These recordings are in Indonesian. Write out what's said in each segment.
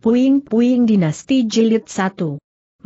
Puing-puing dinasti jilid 1.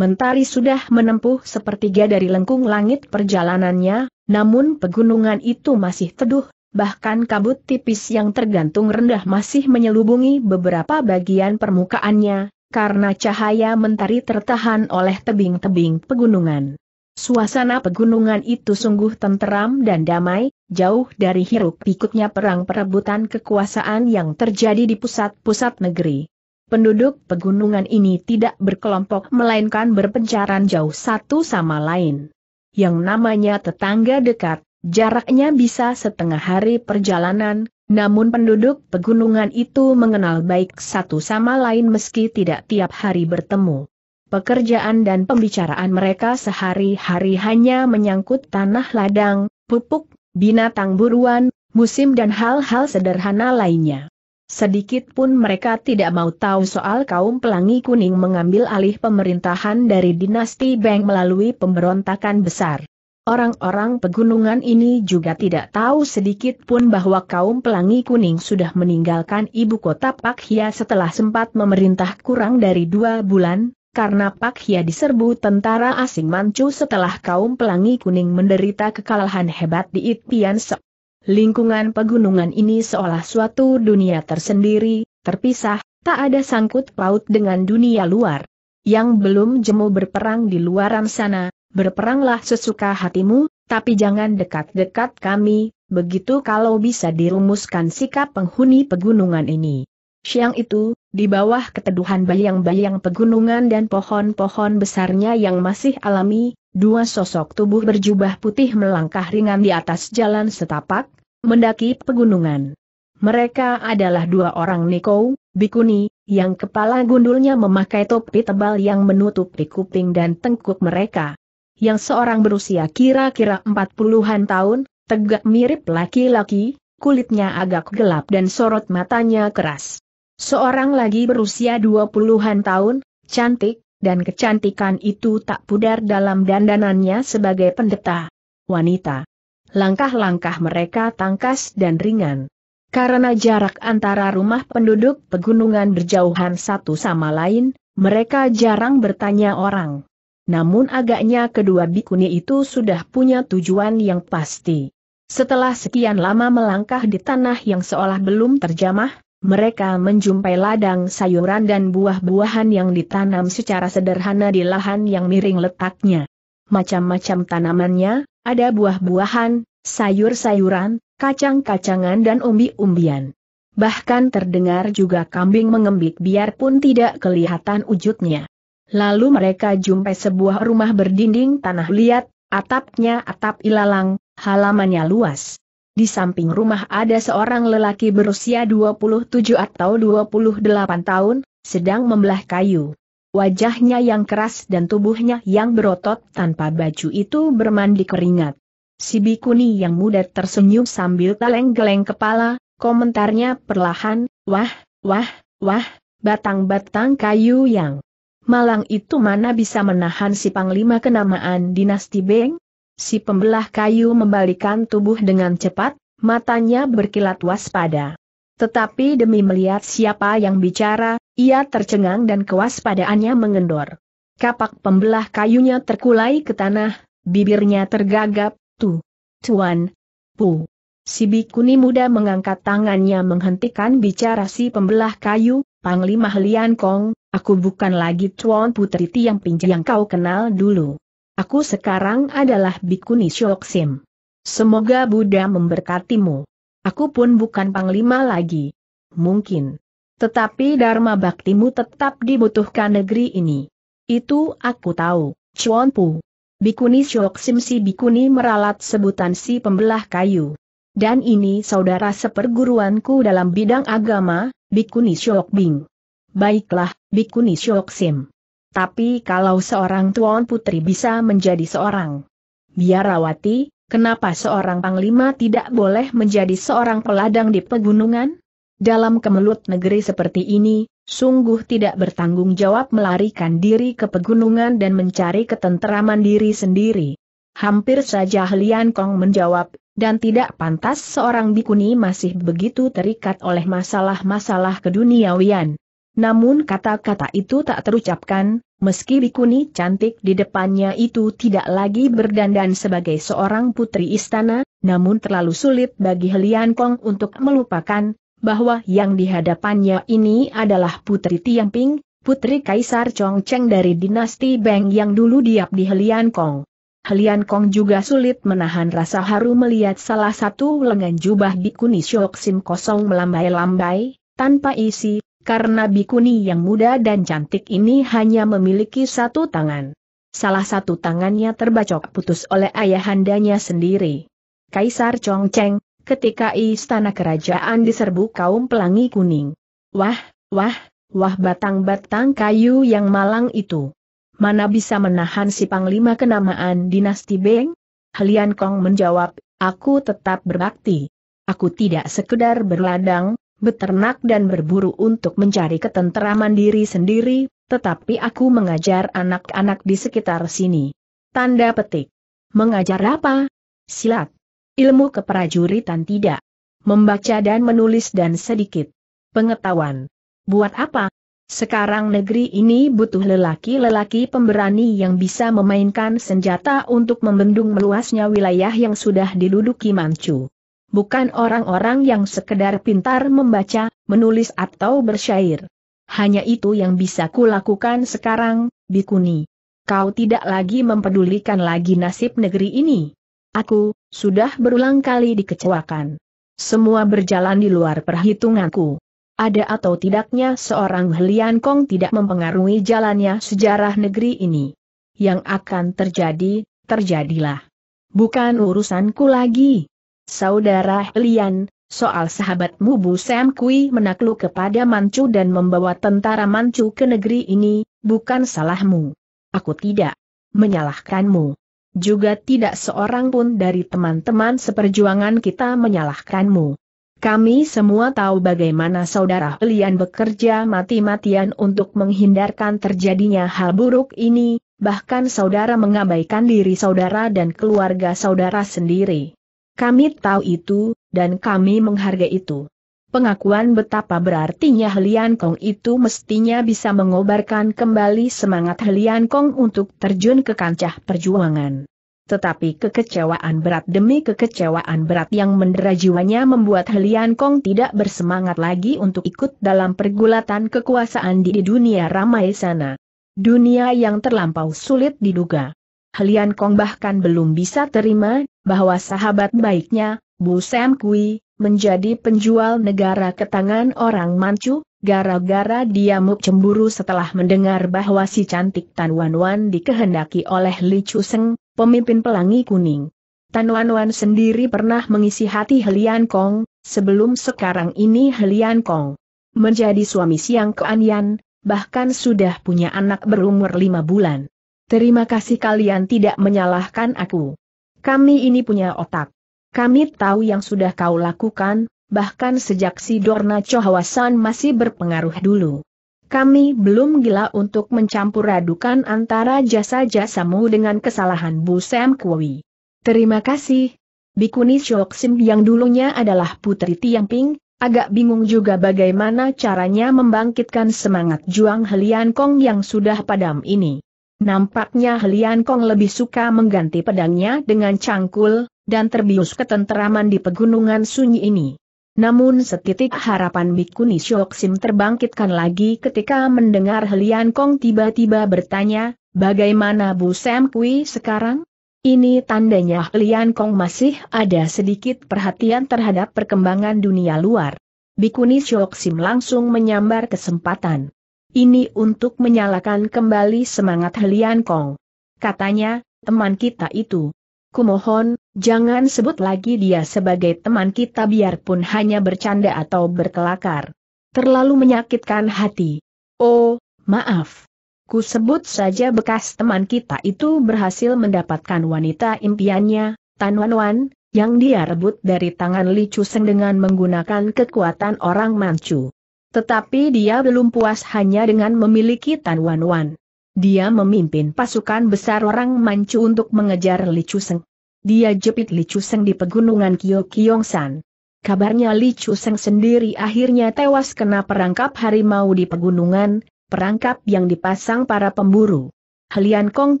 Mentari sudah menempuh sepertiga dari lengkung langit perjalanannya, namun pegunungan itu masih teduh, bahkan kabut tipis yang tergantung rendah masih menyelubungi beberapa bagian permukaannya, karena cahaya mentari tertahan oleh tebing-tebing pegunungan. Suasana pegunungan itu sungguh tenteram dan damai, jauh dari hiruk pikuknya perang perebutan kekuasaan yang terjadi di pusat-pusat negeri penduduk pegunungan ini tidak berkelompok melainkan berpencaran jauh satu sama lain. Yang namanya tetangga dekat, jaraknya bisa setengah hari perjalanan, namun penduduk pegunungan itu mengenal baik satu sama lain meski tidak tiap hari bertemu. Pekerjaan dan pembicaraan mereka sehari-hari hanya menyangkut tanah ladang, pupuk, binatang buruan, musim dan hal-hal sederhana lainnya. Sedikit pun mereka tidak mau tahu soal kaum pelangi kuning mengambil alih pemerintahan dari dinasti Beng melalui pemberontakan besar. Orang-orang pegunungan ini juga tidak tahu sedikit pun bahwa kaum pelangi kuning sudah meninggalkan ibu kota Pak Hia setelah sempat memerintah kurang dari dua bulan, karena Pak Hia diserbu tentara asing mancu setelah kaum pelangi kuning menderita kekalahan hebat di Itpian Sok. Lingkungan pegunungan ini seolah suatu dunia tersendiri, terpisah, tak ada sangkut paut dengan dunia luar. Yang belum jemu berperang di luar sana, berperanglah sesuka hatimu, tapi jangan dekat-dekat kami, begitu kalau bisa dirumuskan sikap penghuni pegunungan ini. Siang itu, di bawah keteduhan bayang-bayang pegunungan dan pohon-pohon besarnya yang masih alami, dua sosok tubuh berjubah putih melangkah ringan di atas jalan setapak, mendaki pegunungan. Mereka adalah dua orang Niko, Bikuni, yang kepala gundulnya memakai topi tebal yang menutupi kuping dan tengkuk mereka. Yang seorang berusia kira-kira 40 puluhan tahun, tegak mirip laki-laki, kulitnya agak gelap dan sorot matanya keras. Seorang lagi berusia dua puluhan tahun, cantik, dan kecantikan itu tak pudar dalam dandanannya sebagai pendeta. Wanita. Langkah-langkah mereka tangkas dan ringan. Karena jarak antara rumah penduduk pegunungan berjauhan satu sama lain, mereka jarang bertanya orang. Namun agaknya kedua bikuni itu sudah punya tujuan yang pasti. Setelah sekian lama melangkah di tanah yang seolah belum terjamah, mereka menjumpai ladang sayuran dan buah-buahan yang ditanam secara sederhana di lahan yang miring letaknya. Macam-macam tanamannya, ada buah-buahan, sayur-sayuran, kacang-kacangan dan umbi-umbian. Bahkan terdengar juga kambing mengembik biarpun tidak kelihatan wujudnya. Lalu mereka jumpai sebuah rumah berdinding tanah liat, atapnya atap ilalang, halamannya luas. Di samping rumah ada seorang lelaki berusia 27 atau 28 tahun, sedang membelah kayu. Wajahnya yang keras dan tubuhnya yang berotot tanpa baju itu bermandi keringat. Si bikuni yang muda tersenyum sambil geleng-geleng kepala, komentarnya perlahan, wah, wah, wah, batang-batang kayu yang malang itu mana bisa menahan si panglima kenamaan dinasti Beng? si pembelah kayu membalikan tubuh dengan cepat, matanya berkilat waspada. Tetapi demi melihat siapa yang bicara, ia tercengang dan kewaspadaannya mengendor. Kapak pembelah kayunya terkulai ke tanah, bibirnya tergagap, tu, tuan, pu. Si bikuni muda mengangkat tangannya menghentikan bicara si pembelah kayu, Panglima Lian Kong, aku bukan lagi tuan putri tiang pinjang kau kenal dulu. Aku sekarang adalah Bikuni Shoksim. Semoga Buddha memberkatimu. Aku pun bukan panglima lagi. Mungkin. Tetapi Dharma Baktimu tetap dibutuhkan negeri ini. Itu aku tahu, Chuan Pu. Bikuni Shoksim si Bikuni meralat sebutan si pembelah kayu. Dan ini saudara seperguruanku dalam bidang agama, Bikuni Shokbing. Baiklah, Bikuni Shoksim. Tapi kalau seorang tuan putri bisa menjadi seorang biarawati, kenapa seorang panglima tidak boleh menjadi seorang peladang di pegunungan? Dalam kemelut negeri seperti ini, sungguh tidak bertanggung jawab melarikan diri ke pegunungan dan mencari ketenteraman diri sendiri. Hampir saja Lian Kong menjawab, dan tidak pantas seorang bikuni masih begitu terikat oleh masalah-masalah keduniawian. Namun kata-kata itu tak terucapkan, meski bikuni cantik di depannya itu tidak lagi berdandan sebagai seorang putri istana, namun terlalu sulit bagi Helian Kong untuk melupakan, bahwa yang dihadapannya ini adalah putri Tiangping, putri Kaisar Chongcheng dari dinasti Beng yang dulu diap di Helian Kong. Helian Kong juga sulit menahan rasa haru melihat salah satu lengan jubah bikuni Shoksim kosong melambai-lambai, tanpa isi, karena bikuni yang muda dan cantik ini hanya memiliki satu tangan. Salah satu tangannya terbacok putus oleh ayahandanya sendiri. Kaisar Chongcheng, ketika istana kerajaan diserbu kaum pelangi kuning. Wah, wah, wah batang-batang kayu yang malang itu. Mana bisa menahan si panglima kenamaan dinasti Beng? Helian Kong menjawab, aku tetap berbakti. Aku tidak sekedar berladang, beternak dan berburu untuk mencari ketenteraman diri sendiri, tetapi aku mengajar anak-anak di sekitar sini. Tanda petik. Mengajar apa? Silat. Ilmu keprajuritan tidak. Membaca dan menulis dan sedikit. Pengetahuan. Buat apa? Sekarang negeri ini butuh lelaki-lelaki pemberani yang bisa memainkan senjata untuk membendung meluasnya wilayah yang sudah diduduki Manchu bukan orang-orang yang sekedar pintar membaca, menulis atau bersyair. Hanya itu yang bisa kulakukan sekarang, Bikuni. Kau tidak lagi mempedulikan lagi nasib negeri ini. Aku, sudah berulang kali dikecewakan. Semua berjalan di luar perhitunganku. Ada atau tidaknya seorang Helian Kong tidak mempengaruhi jalannya sejarah negeri ini. Yang akan terjadi, terjadilah. Bukan urusanku lagi. Saudara Helian, soal sahabatmu Bu Sam Kui menakluk kepada Manchu dan membawa tentara Manchu ke negeri ini, bukan salahmu. Aku tidak menyalahkanmu. Juga tidak seorang pun dari teman-teman seperjuangan kita menyalahkanmu. Kami semua tahu bagaimana saudara Helian bekerja mati-matian untuk menghindarkan terjadinya hal buruk ini, bahkan saudara mengabaikan diri saudara dan keluarga saudara sendiri. Kami tahu itu, dan kami menghargai itu. Pengakuan betapa berartinya Helian Kong itu mestinya bisa mengobarkan kembali semangat Helian Kong untuk terjun ke kancah perjuangan. Tetapi kekecewaan berat demi kekecewaan berat yang mendera jiwanya membuat Helian Kong tidak bersemangat lagi untuk ikut dalam pergulatan kekuasaan di dunia ramai sana. Dunia yang terlampau sulit diduga. Helian Kong bahkan belum bisa terima, bahwa sahabat baiknya, Bu Sam Kui, menjadi penjual negara ke tangan orang Manchu, gara-gara dia muk cemburu setelah mendengar bahwa si cantik Tan Wan Wan dikehendaki oleh Li Chu Seng, pemimpin pelangi kuning. Tan Wan Wan sendiri pernah mengisi hati Helian Kong, sebelum sekarang ini Helian Kong menjadi suami Siang keanian, bahkan sudah punya anak berumur lima bulan. Terima kasih kalian tidak menyalahkan aku. Kami ini punya otak. Kami tahu yang sudah kau lakukan, bahkan sejak si Dorna Chohawasan masih berpengaruh dulu. Kami belum gila untuk mencampur adukan antara jasa-jasamu dengan kesalahan Bu Sam Kwi. Terima kasih. Bikuni Sim yang dulunya adalah Putri Tiang Ping, agak bingung juga bagaimana caranya membangkitkan semangat juang Helian Kong yang sudah padam ini. Nampaknya Helian Kong lebih suka mengganti pedangnya dengan cangkul, dan terbius ketenteraman di pegunungan sunyi ini. Namun setitik harapan Bikuni Syoksim terbangkitkan lagi ketika mendengar Helian Kong tiba-tiba bertanya, bagaimana Bu Sam Kui sekarang? Ini tandanya Helian Kong masih ada sedikit perhatian terhadap perkembangan dunia luar. Bikuni Syoksim langsung menyambar kesempatan. Ini untuk menyalakan kembali semangat Helian Kong. Katanya, teman kita itu. Kumohon, jangan sebut lagi dia sebagai teman kita biarpun hanya bercanda atau berkelakar. Terlalu menyakitkan hati. Oh, maaf. Ku sebut saja bekas teman kita itu berhasil mendapatkan wanita impiannya, Tan Wan Wan, yang dia rebut dari tangan Li Chu Seng dengan menggunakan kekuatan orang Manchu. Tetapi dia belum puas hanya dengan memiliki Tan Wan Wan. Dia memimpin pasukan besar orang Manchu untuk mengejar Li Chuseng. Dia jepit Li Chuseng di pegunungan Kyokyongsan. Kabarnya Li Chuseng sendiri akhirnya tewas kena perangkap harimau di pegunungan, perangkap yang dipasang para pemburu. Helian Kong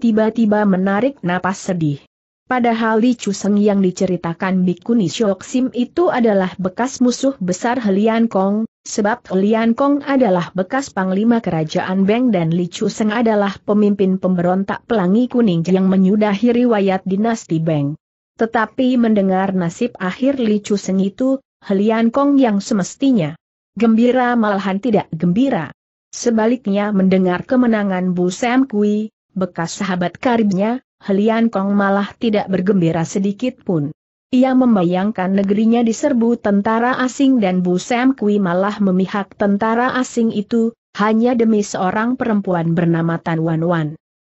tiba-tiba menarik napas sedih. Padahal Li Chuseng yang diceritakan Bikuni Shoksim itu adalah bekas musuh besar Helian Kong, sebab Helian Kong adalah bekas panglima kerajaan Beng dan Li Chuseng adalah pemimpin pemberontak pelangi kuning yang menyudahi riwayat dinasti Beng. Tetapi mendengar nasib akhir Li Chuseng itu, Helian Kong yang semestinya gembira malahan tidak gembira. Sebaliknya mendengar kemenangan Bu Sam Kui, bekas sahabat karibnya, Helian Kong malah tidak bergembira sedikit pun. Ia membayangkan negerinya diserbu tentara asing dan Bu Sam Kui malah memihak tentara asing itu, hanya demi seorang perempuan bernama Tan Wan Wan.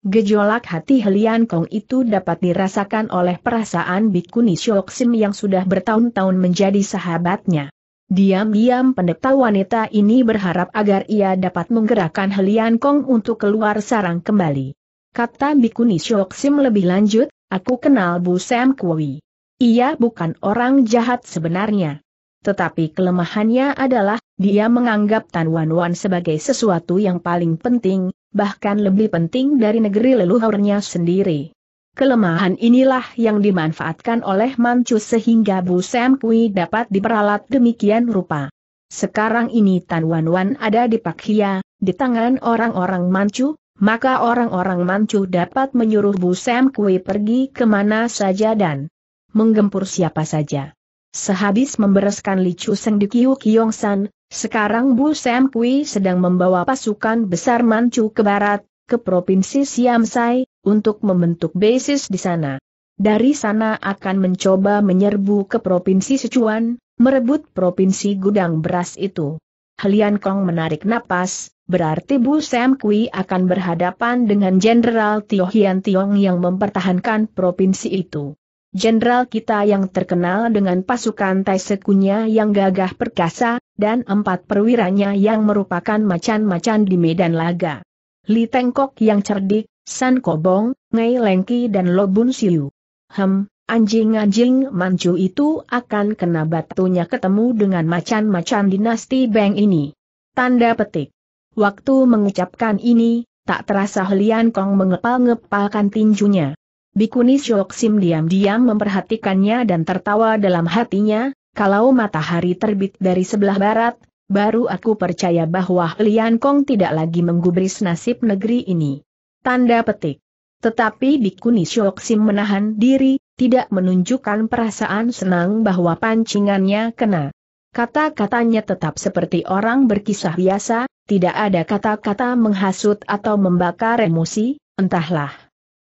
Gejolak hati Helian Kong itu dapat dirasakan oleh perasaan Bikuni Shok Sim yang sudah bertahun-tahun menjadi sahabatnya. Diam-diam pendeta wanita ini berharap agar ia dapat menggerakkan Helian Kong untuk keluar sarang kembali kata Bikuni Sim lebih lanjut, aku kenal Bu Sam Kui. Ia bukan orang jahat sebenarnya. Tetapi kelemahannya adalah, dia menganggap Tan Wan Wan sebagai sesuatu yang paling penting, bahkan lebih penting dari negeri leluhurnya sendiri. Kelemahan inilah yang dimanfaatkan oleh Manchu sehingga Bu Sam Kui dapat diperalat demikian rupa. Sekarang ini Tan Wan Wan ada di Pakhia, di tangan orang-orang Manchu, maka orang-orang mancu dapat menyuruh Bu Sam Kui pergi kemana saja dan menggempur siapa saja. Sehabis membereskan Licu Seng di Kiu San, sekarang Bu Sam Kui sedang membawa pasukan besar mancu ke barat, ke Provinsi Siam Sai, untuk membentuk basis di sana. Dari sana akan mencoba menyerbu ke Provinsi Sichuan, merebut Provinsi Gudang Beras itu. Helian Kong menarik napas, berarti Bu Sam Kui akan berhadapan dengan Jenderal Tio Hian Tiong yang mempertahankan provinsi itu. Jenderal kita yang terkenal dengan pasukan Tai Sekunya yang gagah perkasa, dan empat perwiranya yang merupakan macan-macan di medan laga. Li Tengkok yang cerdik, San Kobong, Ngai Lengki dan Lobun Siu. Hem, Anjing-anjing mancu itu akan kena batunya ketemu dengan macan-macan dinasti Beng ini. Tanda petik. Waktu mengucapkan ini, tak terasa Lian Kong mengepal-ngepalkan tinjunya. Bikuni Sim diam-diam memperhatikannya dan tertawa dalam hatinya, kalau matahari terbit dari sebelah barat, baru aku percaya bahwa Lian Kong tidak lagi menggubris nasib negeri ini. Tanda petik. Tetapi Bikuni Sim menahan diri, tidak menunjukkan perasaan senang bahwa pancingannya kena. Kata-katanya tetap seperti orang berkisah biasa, tidak ada kata-kata menghasut atau membakar emosi, entahlah.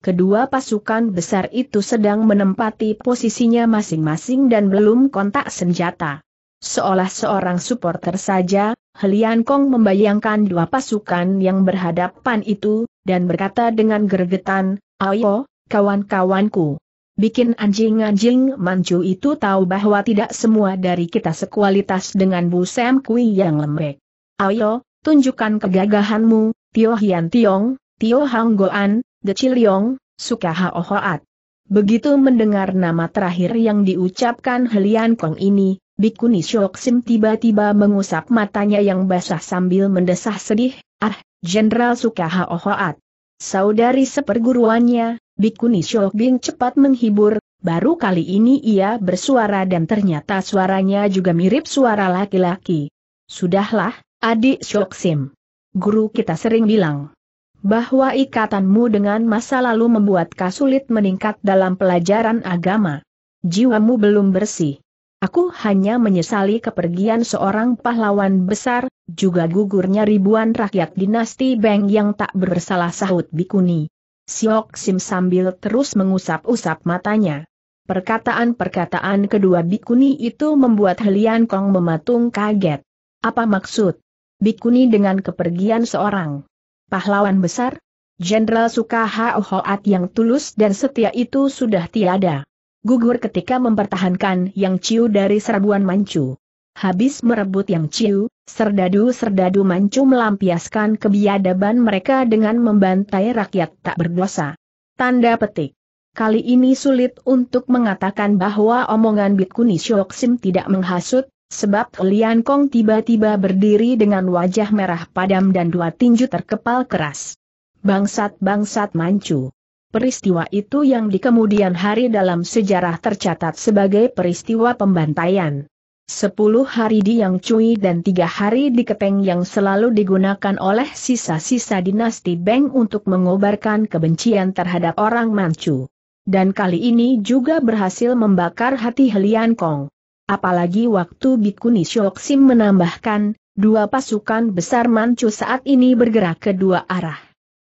Kedua pasukan besar itu sedang menempati posisinya masing-masing dan belum kontak senjata. Seolah seorang supporter saja, Helian Kong membayangkan dua pasukan yang berhadapan itu, dan berkata dengan gergetan, Ayo, kawan-kawanku bikin anjing-anjing mancu itu tahu bahwa tidak semua dari kita sekualitas dengan Bu Sam Kui yang lembek. Ayo, tunjukkan kegagahanmu, Tio Hian Tiong, Tio Hang Goan, The Chiliong, Sukaha Ohoat. Begitu mendengar nama terakhir yang diucapkan Helian Kong ini, Bikuni Shok Sim tiba-tiba mengusap matanya yang basah sambil mendesah sedih, ah, Jenderal Sukaha Ohoat. Saudari seperguruannya, Bikuni Bing cepat menghibur, baru kali ini ia bersuara dan ternyata suaranya juga mirip suara laki-laki. Sudahlah, adik Sim. Guru kita sering bilang bahwa ikatanmu dengan masa lalu membuat kasulit meningkat dalam pelajaran agama. Jiwamu belum bersih. Aku hanya menyesali kepergian seorang pahlawan besar, juga gugurnya ribuan rakyat dinasti Beng yang tak bersalah sahut Bikuni. Siok Sim sambil terus mengusap-usap matanya. Perkataan-perkataan kedua bikuni itu membuat Helian Kong mematung kaget. Apa maksud? Bikuni dengan kepergian seorang pahlawan besar? Jenderal Sukaha Ohoat yang tulus dan setia itu sudah tiada. Gugur ketika mempertahankan Yang Ciu dari serbuan mancu. Habis merebut yang ciu, serdadu-serdadu mancu melampiaskan kebiadaban mereka dengan membantai rakyat tak berdosa. Tanda petik. Kali ini sulit untuk mengatakan bahwa omongan Bitkuni Syoksim tidak menghasut, sebab Lian Kong tiba-tiba berdiri dengan wajah merah padam dan dua tinju terkepal keras. Bangsat-bangsat mancu. Peristiwa itu yang di kemudian hari dalam sejarah tercatat sebagai peristiwa pembantaian. Sepuluh hari di Yang Cui dan tiga hari di Kepeng yang selalu digunakan oleh sisa-sisa dinasti Beng untuk mengobarkan kebencian terhadap orang Manchu. Dan kali ini juga berhasil membakar hati Helian Kong. Apalagi waktu Bikuni Shoksim menambahkan, dua pasukan besar Manchu saat ini bergerak ke dua arah.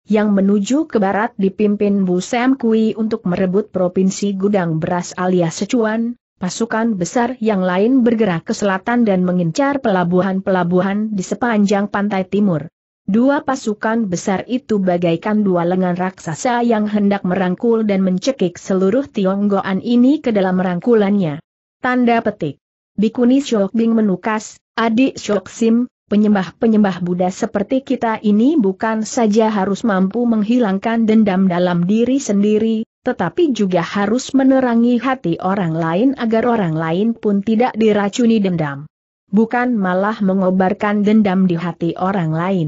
Yang menuju ke barat dipimpin Bu Sam Kui untuk merebut provinsi gudang beras alias Secuan, pasukan besar yang lain bergerak ke selatan dan mengincar pelabuhan-pelabuhan di sepanjang pantai timur. Dua pasukan besar itu bagaikan dua lengan raksasa yang hendak merangkul dan mencekik seluruh Tionggoan ini ke dalam rangkulannya. Tanda petik. Bikuni Bing menukas, adik Sim, penyembah-penyembah Buddha seperti kita ini bukan saja harus mampu menghilangkan dendam dalam diri sendiri, tetapi juga harus menerangi hati orang lain agar orang lain pun tidak diracuni dendam. Bukan malah mengobarkan dendam di hati orang lain.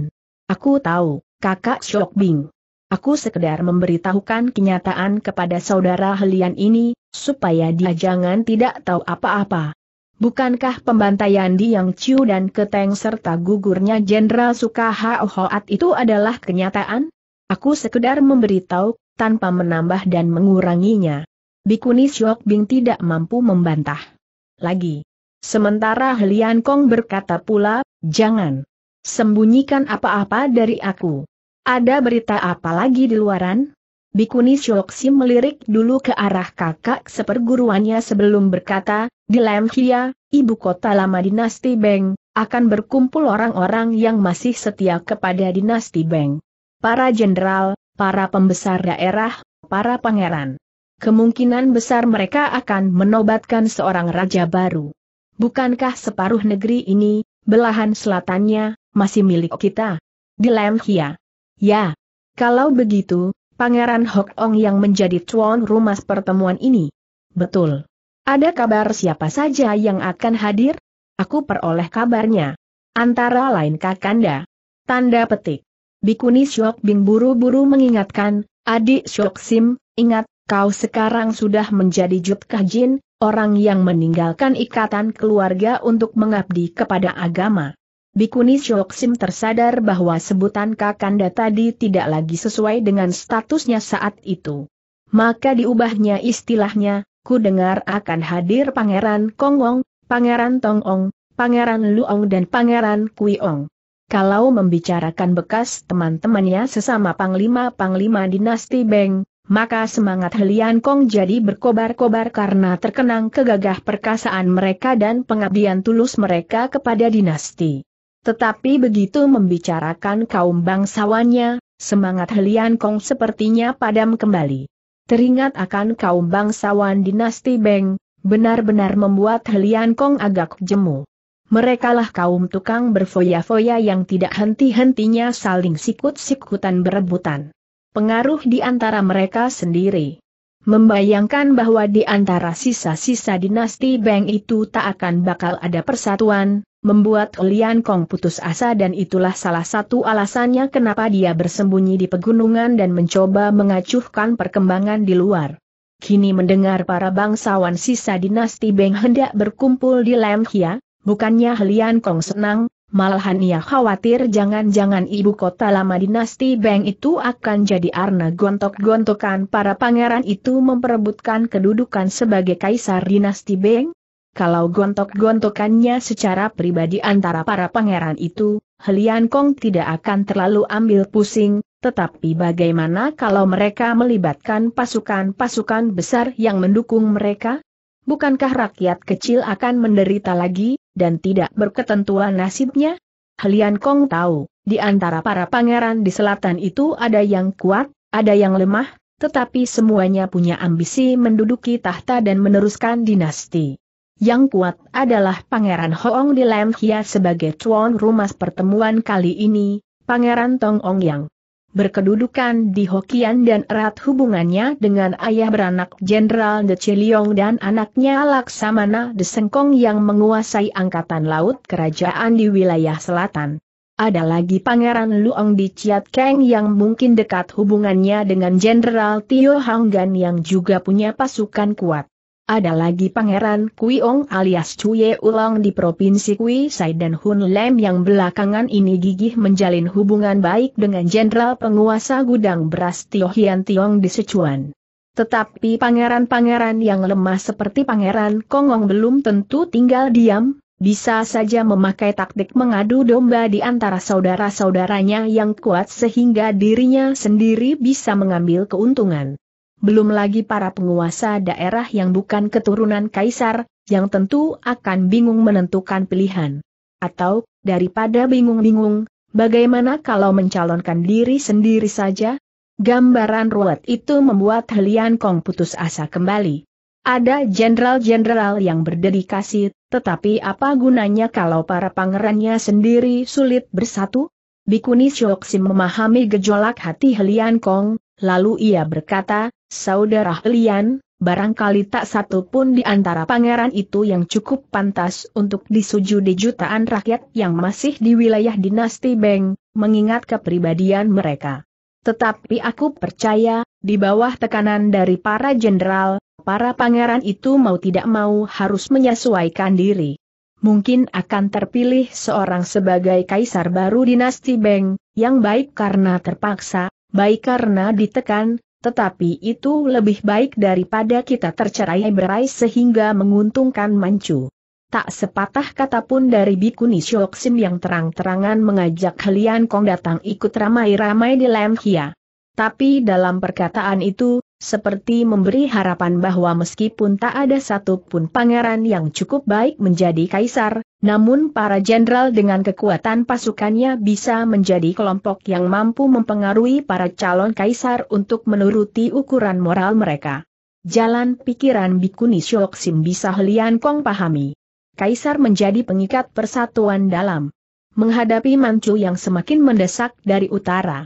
Aku tahu, kakak Shok Bing. Aku sekedar memberitahukan kenyataan kepada saudara Helian ini, supaya dia jangan tidak tahu apa-apa. Bukankah pembantaian di Yang Chiu dan Keteng serta gugurnya Jenderal Sukaha Ohoat itu adalah kenyataan? Aku sekedar memberitahu tanpa menambah dan menguranginya. Bikuni Syok Bing tidak mampu membantah. Lagi. Sementara Helian Kong berkata pula, jangan sembunyikan apa-apa dari aku. Ada berita apa lagi di luaran? Bikuni Syoksim melirik dulu ke arah kakak seperguruannya sebelum berkata, di Lemhia, ibu kota lama dinasti Beng, akan berkumpul orang-orang yang masih setia kepada dinasti Beng. Para jenderal, para pembesar daerah, para pangeran. Kemungkinan besar mereka akan menobatkan seorang raja baru. Bukankah separuh negeri ini, belahan selatannya, masih milik kita? Dilemhia. Ya. Kalau begitu, Pangeran Hok Ong yang menjadi tuan rumah pertemuan ini. Betul. Ada kabar siapa saja yang akan hadir? Aku peroleh kabarnya. Antara lain Kakanda. Tanda petik. Bikuni Syok Bing buru-buru mengingatkan, adik Syok Sim, ingat, kau sekarang sudah menjadi Jutkah Jin, orang yang meninggalkan ikatan keluarga untuk mengabdi kepada agama. Bikuni Syok Sim tersadar bahwa sebutan Kakanda tadi tidak lagi sesuai dengan statusnya saat itu. Maka diubahnya istilahnya, ku dengar akan hadir Pangeran Kongong, Pangeran Tongong, Pangeran Luong dan Pangeran Kuiong. Kalau membicarakan bekas teman-temannya sesama panglima-panglima dinasti Beng, maka semangat Helian Kong jadi berkobar-kobar karena terkenang kegagah perkasaan mereka dan pengabdian tulus mereka kepada dinasti. Tetapi begitu membicarakan kaum bangsawannya, semangat Helian Kong sepertinya padam kembali. Teringat akan kaum bangsawan dinasti Beng, benar-benar membuat Helian Kong agak jemu merekalah kaum tukang berfoya-foya yang tidak henti-hentinya saling sikut-sikutan berebutan. Pengaruh di antara mereka sendiri. Membayangkan bahwa di antara sisa-sisa dinasti Beng itu tak akan bakal ada persatuan, membuat Lian Kong putus asa dan itulah salah satu alasannya kenapa dia bersembunyi di pegunungan dan mencoba mengacuhkan perkembangan di luar. Kini mendengar para bangsawan sisa dinasti Beng hendak berkumpul di Lemhia, Bukannya Helian Kong senang, malahan ia khawatir jangan-jangan ibu kota lama dinasti Beng itu akan jadi arna gontok-gontokan para pangeran itu memperebutkan kedudukan sebagai kaisar dinasti Beng. Kalau gontok-gontokannya secara pribadi antara para pangeran itu, Helian Kong tidak akan terlalu ambil pusing, tetapi bagaimana kalau mereka melibatkan pasukan-pasukan besar yang mendukung mereka? Bukankah rakyat kecil akan menderita lagi? dan tidak berketentuan nasibnya? Helian Kong tahu, di antara para pangeran di selatan itu ada yang kuat, ada yang lemah, tetapi semuanya punya ambisi menduduki tahta dan meneruskan dinasti. Yang kuat adalah Pangeran Hoong di Lam sebagai tuan rumah pertemuan kali ini, Pangeran Tong Ong Yang berkedudukan di Hokian dan erat hubungannya dengan ayah beranak Jenderal De Chiliong dan anaknya Laksamana De Sengkong yang menguasai Angkatan Laut Kerajaan di wilayah selatan. Ada lagi Pangeran Luong di Chiat Keng yang mungkin dekat hubungannya dengan Jenderal Tio Hanggan yang juga punya pasukan kuat. Ada lagi Pangeran Kuiong alias Cuye Ulang di Provinsi Kui Sai dan Hun Lem yang belakangan ini gigih menjalin hubungan baik dengan Jenderal Penguasa Gudang Beras Tio Hian Tiong di Sichuan. Tetapi pangeran-pangeran yang lemah seperti Pangeran Kongong belum tentu tinggal diam, bisa saja memakai taktik mengadu domba di antara saudara-saudaranya yang kuat sehingga dirinya sendiri bisa mengambil keuntungan belum lagi para penguasa daerah yang bukan keturunan kaisar, yang tentu akan bingung menentukan pilihan. Atau, daripada bingung-bingung, bagaimana kalau mencalonkan diri sendiri saja? Gambaran ruwet itu membuat Helian Kong putus asa kembali. Ada jenderal-jenderal yang berdedikasi, tetapi apa gunanya kalau para pangerannya sendiri sulit bersatu? Bikuni Sioksim memahami gejolak hati Helian Kong, lalu ia berkata, Saudara Helian, barangkali tak satu pun di antara pangeran itu yang cukup pantas untuk disujudi jutaan rakyat yang masih di wilayah dinasti Beng, mengingat kepribadian mereka. Tetapi aku percaya, di bawah tekanan dari para jenderal, para pangeran itu mau tidak mau harus menyesuaikan diri. Mungkin akan terpilih seorang sebagai kaisar baru dinasti Beng, yang baik karena terpaksa, baik karena ditekan, tetapi itu lebih baik daripada kita tercerai berai sehingga menguntungkan mancu. Tak sepatah kata pun dari Bikuni Syoksim yang terang-terangan mengajak Helian Kong datang ikut ramai-ramai di Lemhia. Tapi dalam perkataan itu, seperti memberi harapan bahwa meskipun tak ada satu pun pangeran yang cukup baik menjadi kaisar, namun para jenderal dengan kekuatan pasukannya bisa menjadi kelompok yang mampu mempengaruhi para calon kaisar untuk menuruti ukuran moral mereka. Jalan pikiran Bikuni Shoksim bisa Helian Kong pahami. Kaisar menjadi pengikat persatuan dalam menghadapi Manchu yang semakin mendesak dari utara.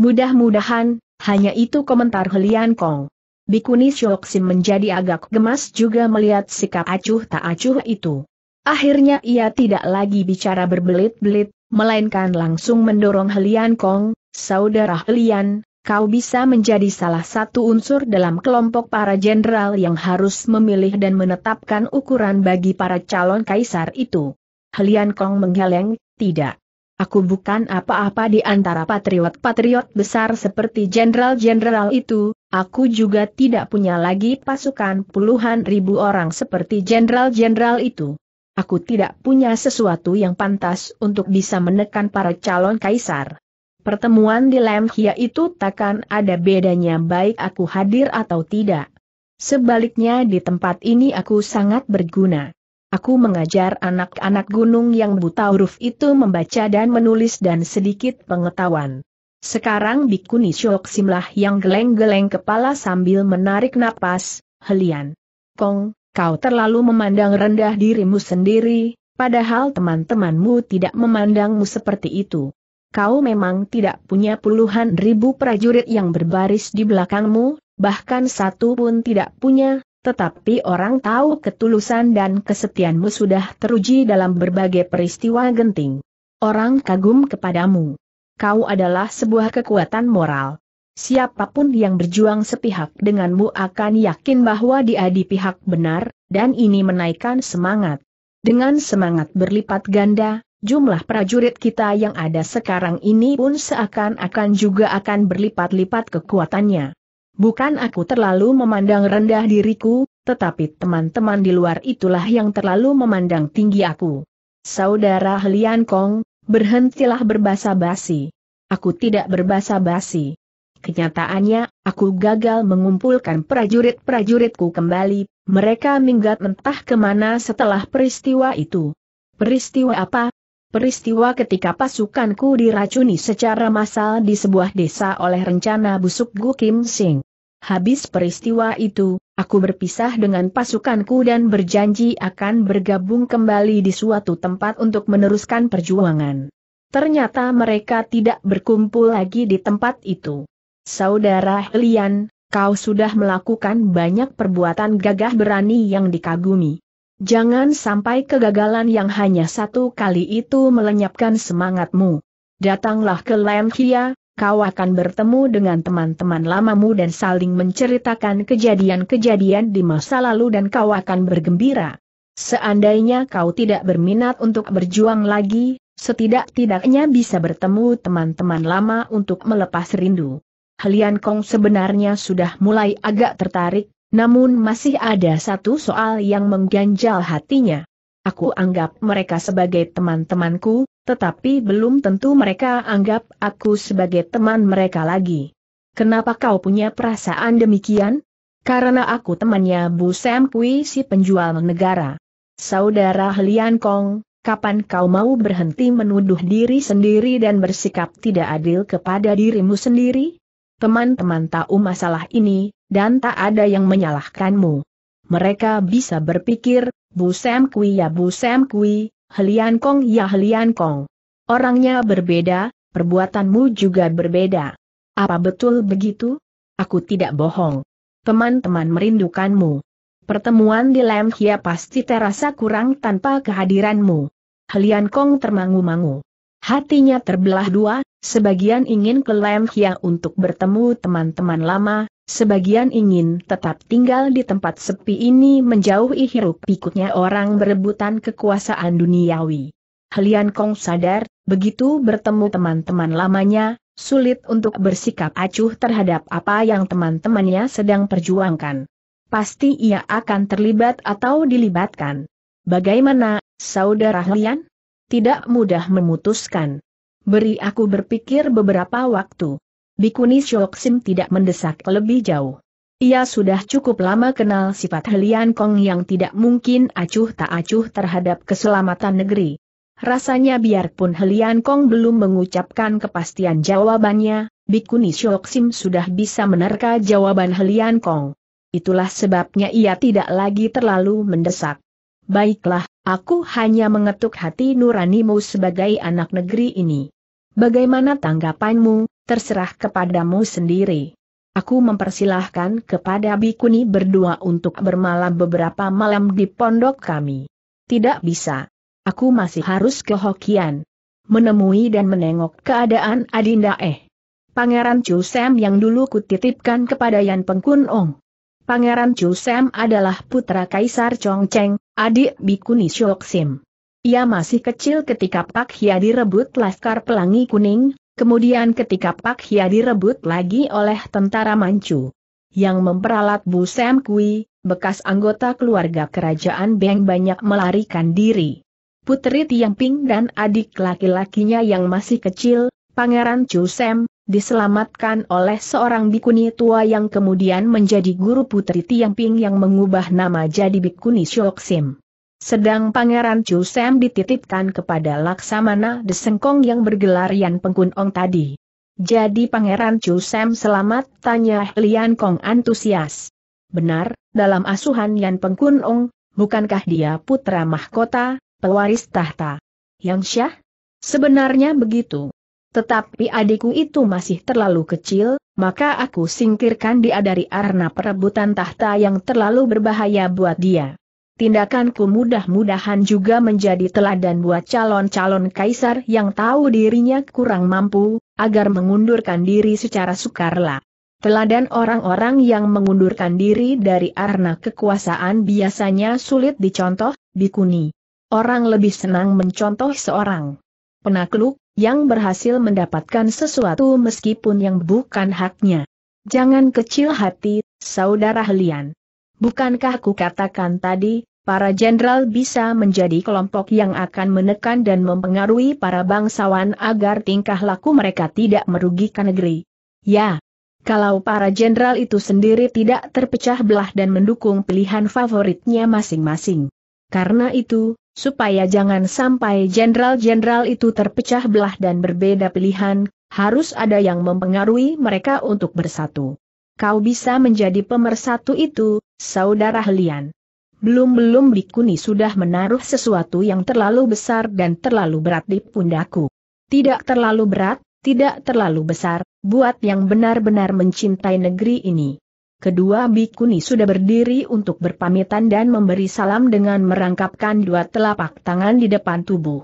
Mudah-mudahan, hanya itu komentar Helian Kong. Bikuni Syoksim menjadi agak gemas juga melihat sikap acuh tak acuh itu. Akhirnya ia tidak lagi bicara berbelit-belit, melainkan langsung mendorong Helian Kong, saudara Helian, kau bisa menjadi salah satu unsur dalam kelompok para jenderal yang harus memilih dan menetapkan ukuran bagi para calon kaisar itu. Helian Kong menggeleng, tidak. Aku bukan apa-apa di antara patriot-patriot besar seperti jenderal-jenderal itu, aku juga tidak punya lagi pasukan puluhan ribu orang seperti jenderal-jenderal itu. Aku tidak punya sesuatu yang pantas untuk bisa menekan para calon kaisar. Pertemuan di Lemhia itu takkan ada bedanya baik aku hadir atau tidak. Sebaliknya di tempat ini aku sangat berguna. Aku mengajar anak-anak gunung yang buta huruf itu membaca dan menulis dan sedikit pengetahuan. Sekarang Bikuni Syok yang geleng-geleng kepala sambil menarik napas, Helian. Kong, kau terlalu memandang rendah dirimu sendiri, padahal teman-temanmu tidak memandangmu seperti itu. Kau memang tidak punya puluhan ribu prajurit yang berbaris di belakangmu, bahkan satu pun tidak punya, tetapi orang tahu ketulusan dan kesetiaanmu sudah teruji dalam berbagai peristiwa genting. Orang kagum kepadamu. Kau adalah sebuah kekuatan moral. Siapapun yang berjuang sepihak denganmu akan yakin bahwa dia di pihak benar, dan ini menaikkan semangat. Dengan semangat berlipat ganda, jumlah prajurit kita yang ada sekarang ini pun seakan-akan juga akan berlipat-lipat kekuatannya. Bukan aku terlalu memandang rendah diriku, tetapi teman-teman di luar itulah yang terlalu memandang tinggi aku. Saudara Helian Kong, berhentilah berbahasa basi. Aku tidak berbahasa basi. Kenyataannya, aku gagal mengumpulkan prajurit-prajuritku kembali, mereka minggat mentah kemana setelah peristiwa itu. Peristiwa apa? Peristiwa ketika pasukanku diracuni secara massal di sebuah desa oleh rencana busuk Gu Kim Sing. Habis peristiwa itu, aku berpisah dengan pasukanku dan berjanji akan bergabung kembali di suatu tempat untuk meneruskan perjuangan. Ternyata mereka tidak berkumpul lagi di tempat itu. Saudara Helian, kau sudah melakukan banyak perbuatan gagah berani yang dikagumi. Jangan sampai kegagalan yang hanya satu kali itu melenyapkan semangatmu. Datanglah ke Lemhia, kau akan bertemu dengan teman-teman lamamu dan saling menceritakan kejadian-kejadian di masa lalu dan kau akan bergembira. Seandainya kau tidak berminat untuk berjuang lagi, setidak-tidaknya bisa bertemu teman-teman lama untuk melepas rindu. Helian Kong sebenarnya sudah mulai agak tertarik, namun masih ada satu soal yang mengganjal hatinya. Aku anggap mereka sebagai teman-temanku, tetapi belum tentu mereka anggap aku sebagai teman mereka lagi. Kenapa kau punya perasaan demikian? Karena aku temannya Bu Sam Kui si penjual negara. Saudara Helian Kong, kapan kau mau berhenti menuduh diri sendiri dan bersikap tidak adil kepada dirimu sendiri? Teman-teman tahu masalah ini, dan tak ada yang menyalahkanmu. Mereka bisa berpikir, Bu Sam Kui ya Bu Sam Kui, Helian Kong ya Helian Kong. Orangnya berbeda, perbuatanmu juga berbeda. Apa betul begitu? Aku tidak bohong. Teman-teman merindukanmu. Pertemuan di Lam Hia pasti terasa kurang tanpa kehadiranmu. Helian Kong termangu-mangu. Hatinya terbelah dua, sebagian ingin ke Lam Hia untuk bertemu teman-teman lama, Sebagian ingin tetap tinggal di tempat sepi ini menjauhi hiruk pikuknya orang berebutan kekuasaan duniawi. Helian Kong sadar, begitu bertemu teman-teman lamanya, sulit untuk bersikap acuh terhadap apa yang teman-temannya sedang perjuangkan. Pasti ia akan terlibat atau dilibatkan. Bagaimana, Saudara Helian? Tidak mudah memutuskan. Beri aku berpikir beberapa waktu. Bikuni Sim tidak mendesak lebih jauh. Ia sudah cukup lama kenal sifat Helian Kong yang tidak mungkin acuh tak acuh terhadap keselamatan negeri. Rasanya biarpun Helian Kong belum mengucapkan kepastian jawabannya, Bikuni Sim sudah bisa menerka jawaban Helian Kong. Itulah sebabnya ia tidak lagi terlalu mendesak. Baiklah, aku hanya mengetuk hati nuranimu sebagai anak negeri ini. Bagaimana tanggapanmu, terserah kepadamu sendiri. Aku mempersilahkan kepada Bikuni berdua untuk bermalam beberapa malam di pondok kami. Tidak bisa. Aku masih harus ke Hokian. Menemui dan menengok keadaan Adinda eh. Pangeran Chu Sam yang dulu kutitipkan kepada Yan Pengkun Ong. Pangeran Chu Sam adalah putra Kaisar Chongcheng, adik Bikuni Shok Sim. Ia masih kecil ketika Pak Hia direbut Laskar Pelangi Kuning, Kemudian ketika Pak Hia direbut lagi oleh tentara Manchu yang memperalat Bu Sam Kui, bekas anggota keluarga kerajaan Beng banyak melarikan diri. Putri Tiangping dan adik laki-lakinya yang masih kecil, Pangeran Chu Sam, diselamatkan oleh seorang bikuni tua yang kemudian menjadi guru putri Tiangping yang mengubah nama jadi bikuni Shok sedang Pangeran Chu Sam dititipkan kepada Laksamana Desengkong yang bergelar Yan Pengkunong tadi. Jadi Pangeran Chu Sam selamat, tanya Lian Kong antusias. Benar, dalam asuhan Yan Pengkunong, bukankah dia putra mahkota, pewaris tahta? Yang Syah? Sebenarnya begitu. Tetapi adikku itu masih terlalu kecil, maka aku singkirkan dia dari arena perebutan tahta yang terlalu berbahaya buat dia tindakanku mudah-mudahan juga menjadi teladan buat calon-calon kaisar yang tahu dirinya kurang mampu, agar mengundurkan diri secara sukarela. Teladan orang-orang yang mengundurkan diri dari arna kekuasaan biasanya sulit dicontoh, dikuni. Orang lebih senang mencontoh seorang penakluk, yang berhasil mendapatkan sesuatu meskipun yang bukan haknya. Jangan kecil hati, saudara Helian. Bukankah ku katakan tadi, para jenderal bisa menjadi kelompok yang akan menekan dan mempengaruhi para bangsawan agar tingkah laku mereka tidak merugikan negeri. Ya, kalau para jenderal itu sendiri tidak terpecah belah dan mendukung pilihan favoritnya masing-masing. Karena itu, supaya jangan sampai jenderal-jenderal itu terpecah belah dan berbeda pilihan, harus ada yang mempengaruhi mereka untuk bersatu. Kau bisa menjadi pemersatu itu, saudara Helian. Belum-belum Bikuni sudah menaruh sesuatu yang terlalu besar dan terlalu berat di pundaku. Tidak terlalu berat, tidak terlalu besar, buat yang benar-benar mencintai negeri ini. Kedua Bikuni sudah berdiri untuk berpamitan dan memberi salam dengan merangkapkan dua telapak tangan di depan tubuh.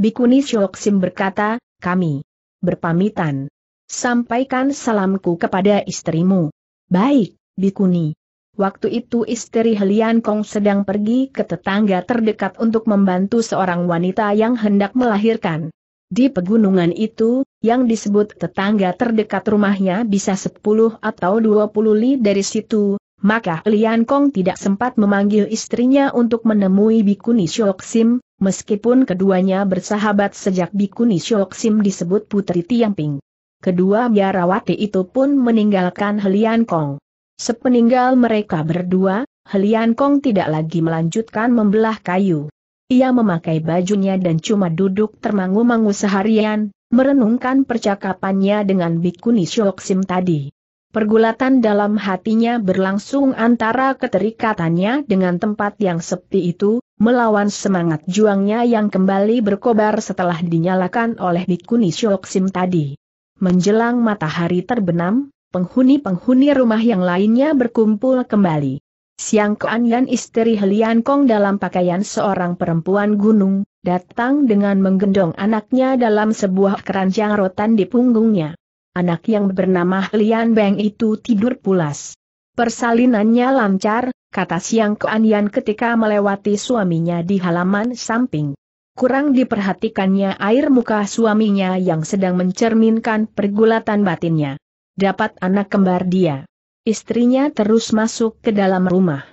Bikuni Syoksim berkata, kami berpamitan. Sampaikan salamku kepada istrimu. Baik, Bikuni. Waktu itu istri Helian Kong sedang pergi ke tetangga terdekat untuk membantu seorang wanita yang hendak melahirkan. Di pegunungan itu, yang disebut tetangga terdekat rumahnya bisa 10 atau 20 li dari situ, maka Helian Kong tidak sempat memanggil istrinya untuk menemui Bikuni Sim, meskipun keduanya bersahabat sejak Bikuni Sim disebut Putri Tiangping. Kedua biarawati itu pun meninggalkan Helian Kong. Sepeninggal mereka berdua, Helian Kong tidak lagi melanjutkan membelah kayu. Ia memakai bajunya dan cuma duduk termangu-mangu seharian, merenungkan percakapannya dengan Bikuni Syoksim tadi. Pergulatan dalam hatinya berlangsung antara keterikatannya dengan tempat yang sepi itu, melawan semangat juangnya yang kembali berkobar setelah dinyalakan oleh Bikuni Syoksim tadi. Menjelang matahari terbenam, penghuni-penghuni rumah yang lainnya berkumpul kembali. Siang Kuan dan istri Helian Kong dalam pakaian seorang perempuan gunung, datang dengan menggendong anaknya dalam sebuah keranjang rotan di punggungnya. Anak yang bernama Helian Beng itu tidur pulas. Persalinannya lancar, kata Siang Kuan Yan ketika melewati suaminya di halaman samping. Kurang diperhatikannya air muka suaminya yang sedang mencerminkan pergulatan batinnya dapat anak kembar dia. Istrinya terus masuk ke dalam rumah.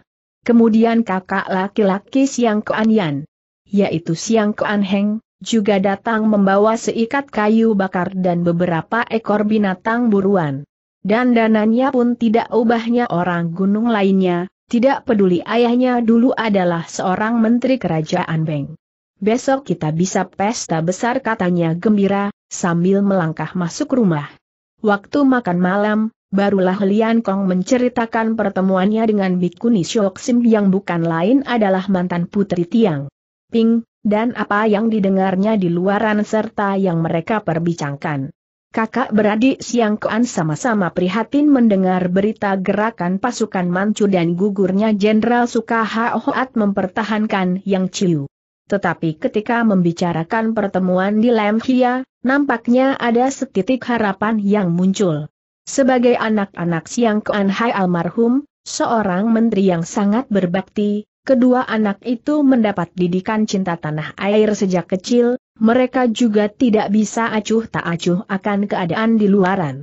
Kemudian kakak laki-laki Siang Kuan Yan, yaitu Siang Kuan Heng, juga datang membawa seikat kayu bakar dan beberapa ekor binatang buruan. Dan dananya pun tidak ubahnya orang gunung lainnya, tidak peduli ayahnya dulu adalah seorang menteri kerajaan Beng. Besok kita bisa pesta besar katanya gembira, sambil melangkah masuk rumah. Waktu makan malam, barulah Lian Kong menceritakan pertemuannya dengan Bikuni Shok Sim yang bukan lain adalah mantan putri Tiang. Ping, dan apa yang didengarnya di luaran serta yang mereka perbincangkan. Kakak beradik Siang Kuan sama-sama prihatin mendengar berita gerakan pasukan Manchu dan gugurnya Jenderal Sukaha Hoat mempertahankan Yang Chiu. Tetapi ketika membicarakan pertemuan di Lemhia, nampaknya ada setitik harapan yang muncul. Sebagai anak-anak Siang Kuan Hai almarhum, seorang menteri yang sangat berbakti, kedua anak itu mendapat didikan cinta tanah air sejak kecil, mereka juga tidak bisa acuh tak acuh akan keadaan di luaran.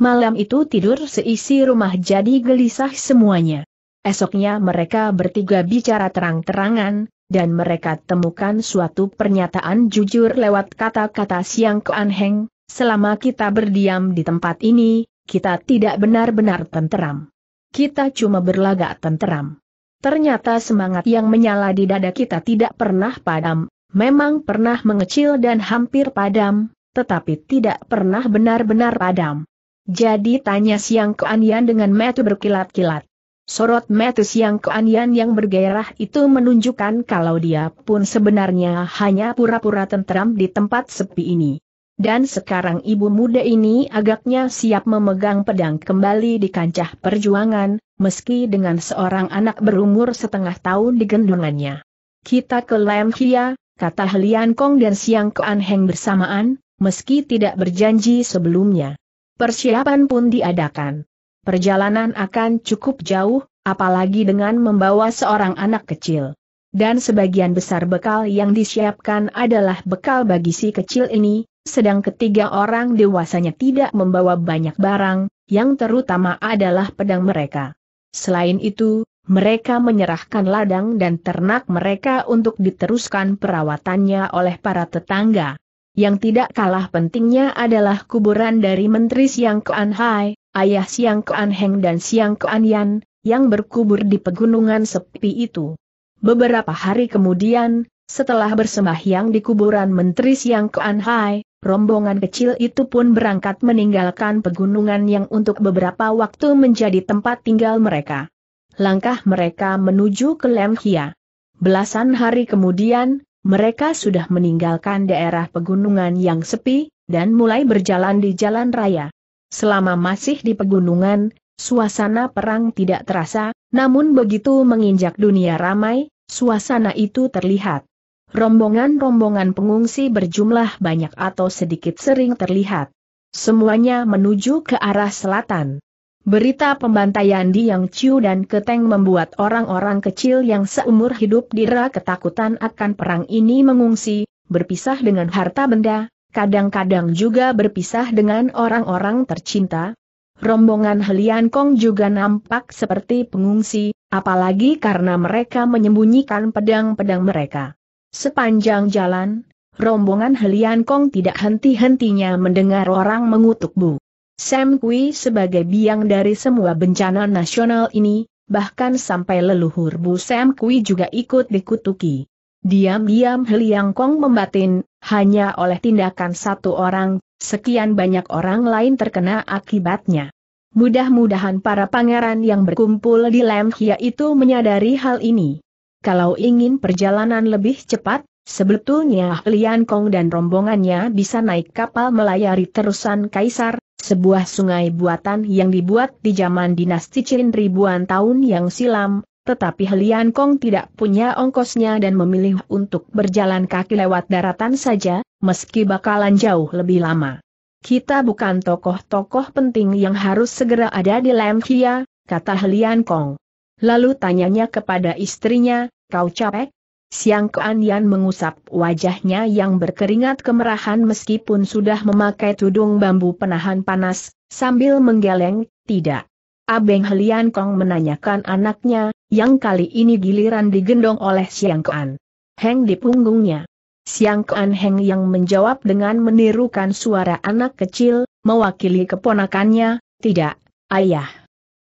Malam itu tidur seisi rumah jadi gelisah semuanya. Esoknya mereka bertiga bicara terang-terangan, dan mereka temukan suatu pernyataan jujur lewat kata-kata Siang Kuan Heng, selama kita berdiam di tempat ini, kita tidak benar-benar tenteram. Kita cuma berlagak tenteram. Ternyata semangat yang menyala di dada kita tidak pernah padam, memang pernah mengecil dan hampir padam, tetapi tidak pernah benar-benar padam. Jadi tanya Siang Kuan Yan dengan metu berkilat-kilat. Sorot Metus yang keanian yang bergairah itu menunjukkan kalau dia pun sebenarnya hanya pura-pura tentram di tempat sepi ini. Dan sekarang ibu muda ini agaknya siap memegang pedang kembali di kancah perjuangan, meski dengan seorang anak berumur setengah tahun di gendongannya. Kita ke Lam Hia, kata Helian Kong dan Siang Kean Heng bersamaan, meski tidak berjanji sebelumnya. Persiapan pun diadakan perjalanan akan cukup jauh, apalagi dengan membawa seorang anak kecil. Dan sebagian besar bekal yang disiapkan adalah bekal bagi si kecil ini, sedang ketiga orang dewasanya tidak membawa banyak barang, yang terutama adalah pedang mereka. Selain itu, mereka menyerahkan ladang dan ternak mereka untuk diteruskan perawatannya oleh para tetangga. Yang tidak kalah pentingnya adalah kuburan dari Menteri Siang Kuan Hai ayah Siang Kuan Heng dan Siang Kuan Yan, yang berkubur di pegunungan sepi itu. Beberapa hari kemudian, setelah bersembahyang di kuburan Menteri Siang Kuan Hai, rombongan kecil itu pun berangkat meninggalkan pegunungan yang untuk beberapa waktu menjadi tempat tinggal mereka. Langkah mereka menuju ke Lemhia. Belasan hari kemudian, mereka sudah meninggalkan daerah pegunungan yang sepi, dan mulai berjalan di jalan raya. Selama masih di pegunungan, suasana perang tidak terasa, namun begitu menginjak dunia ramai, suasana itu terlihat. Rombongan-rombongan pengungsi berjumlah banyak atau sedikit sering terlihat. Semuanya menuju ke arah selatan. Berita pembantaian di Yang Chiu dan Keteng membuat orang-orang kecil yang seumur hidup dira ketakutan akan perang ini mengungsi, berpisah dengan harta benda, kadang-kadang juga berpisah dengan orang-orang tercinta. Rombongan Helian Kong juga nampak seperti pengungsi, apalagi karena mereka menyembunyikan pedang-pedang mereka. Sepanjang jalan, rombongan Helian Kong tidak henti-hentinya mendengar orang mengutuk Bu. Sam Kui sebagai biang dari semua bencana nasional ini, bahkan sampai leluhur Bu Sam Kui juga ikut dikutuki. Diam-diam Heliang Kong membatin, hanya oleh tindakan satu orang, sekian banyak orang lain terkena akibatnya. Mudah-mudahan para pangeran yang berkumpul di Lemhia itu menyadari hal ini. Kalau ingin perjalanan lebih cepat, sebetulnya Heliang Kong dan rombongannya bisa naik kapal melayari terusan Kaisar, sebuah sungai buatan yang dibuat di zaman dinasti Qin ribuan tahun yang silam, tetapi Helian Kong tidak punya ongkosnya dan memilih untuk berjalan kaki lewat daratan saja, meski bakalan jauh lebih lama. Kita bukan tokoh-tokoh penting yang harus segera ada di Lemkia, kata Helian Kong. Lalu tanyanya kepada istrinya, kau capek? Siang Kuan Yan mengusap wajahnya yang berkeringat kemerahan meskipun sudah memakai tudung bambu penahan panas, sambil menggeleng, tidak. Abeng Helian Kong menanyakan anaknya, yang kali ini giliran digendong oleh Siang Kuan, Heng di punggungnya. Siang Kuan Heng yang menjawab dengan menirukan suara anak kecil, mewakili keponakannya, tidak, ayah.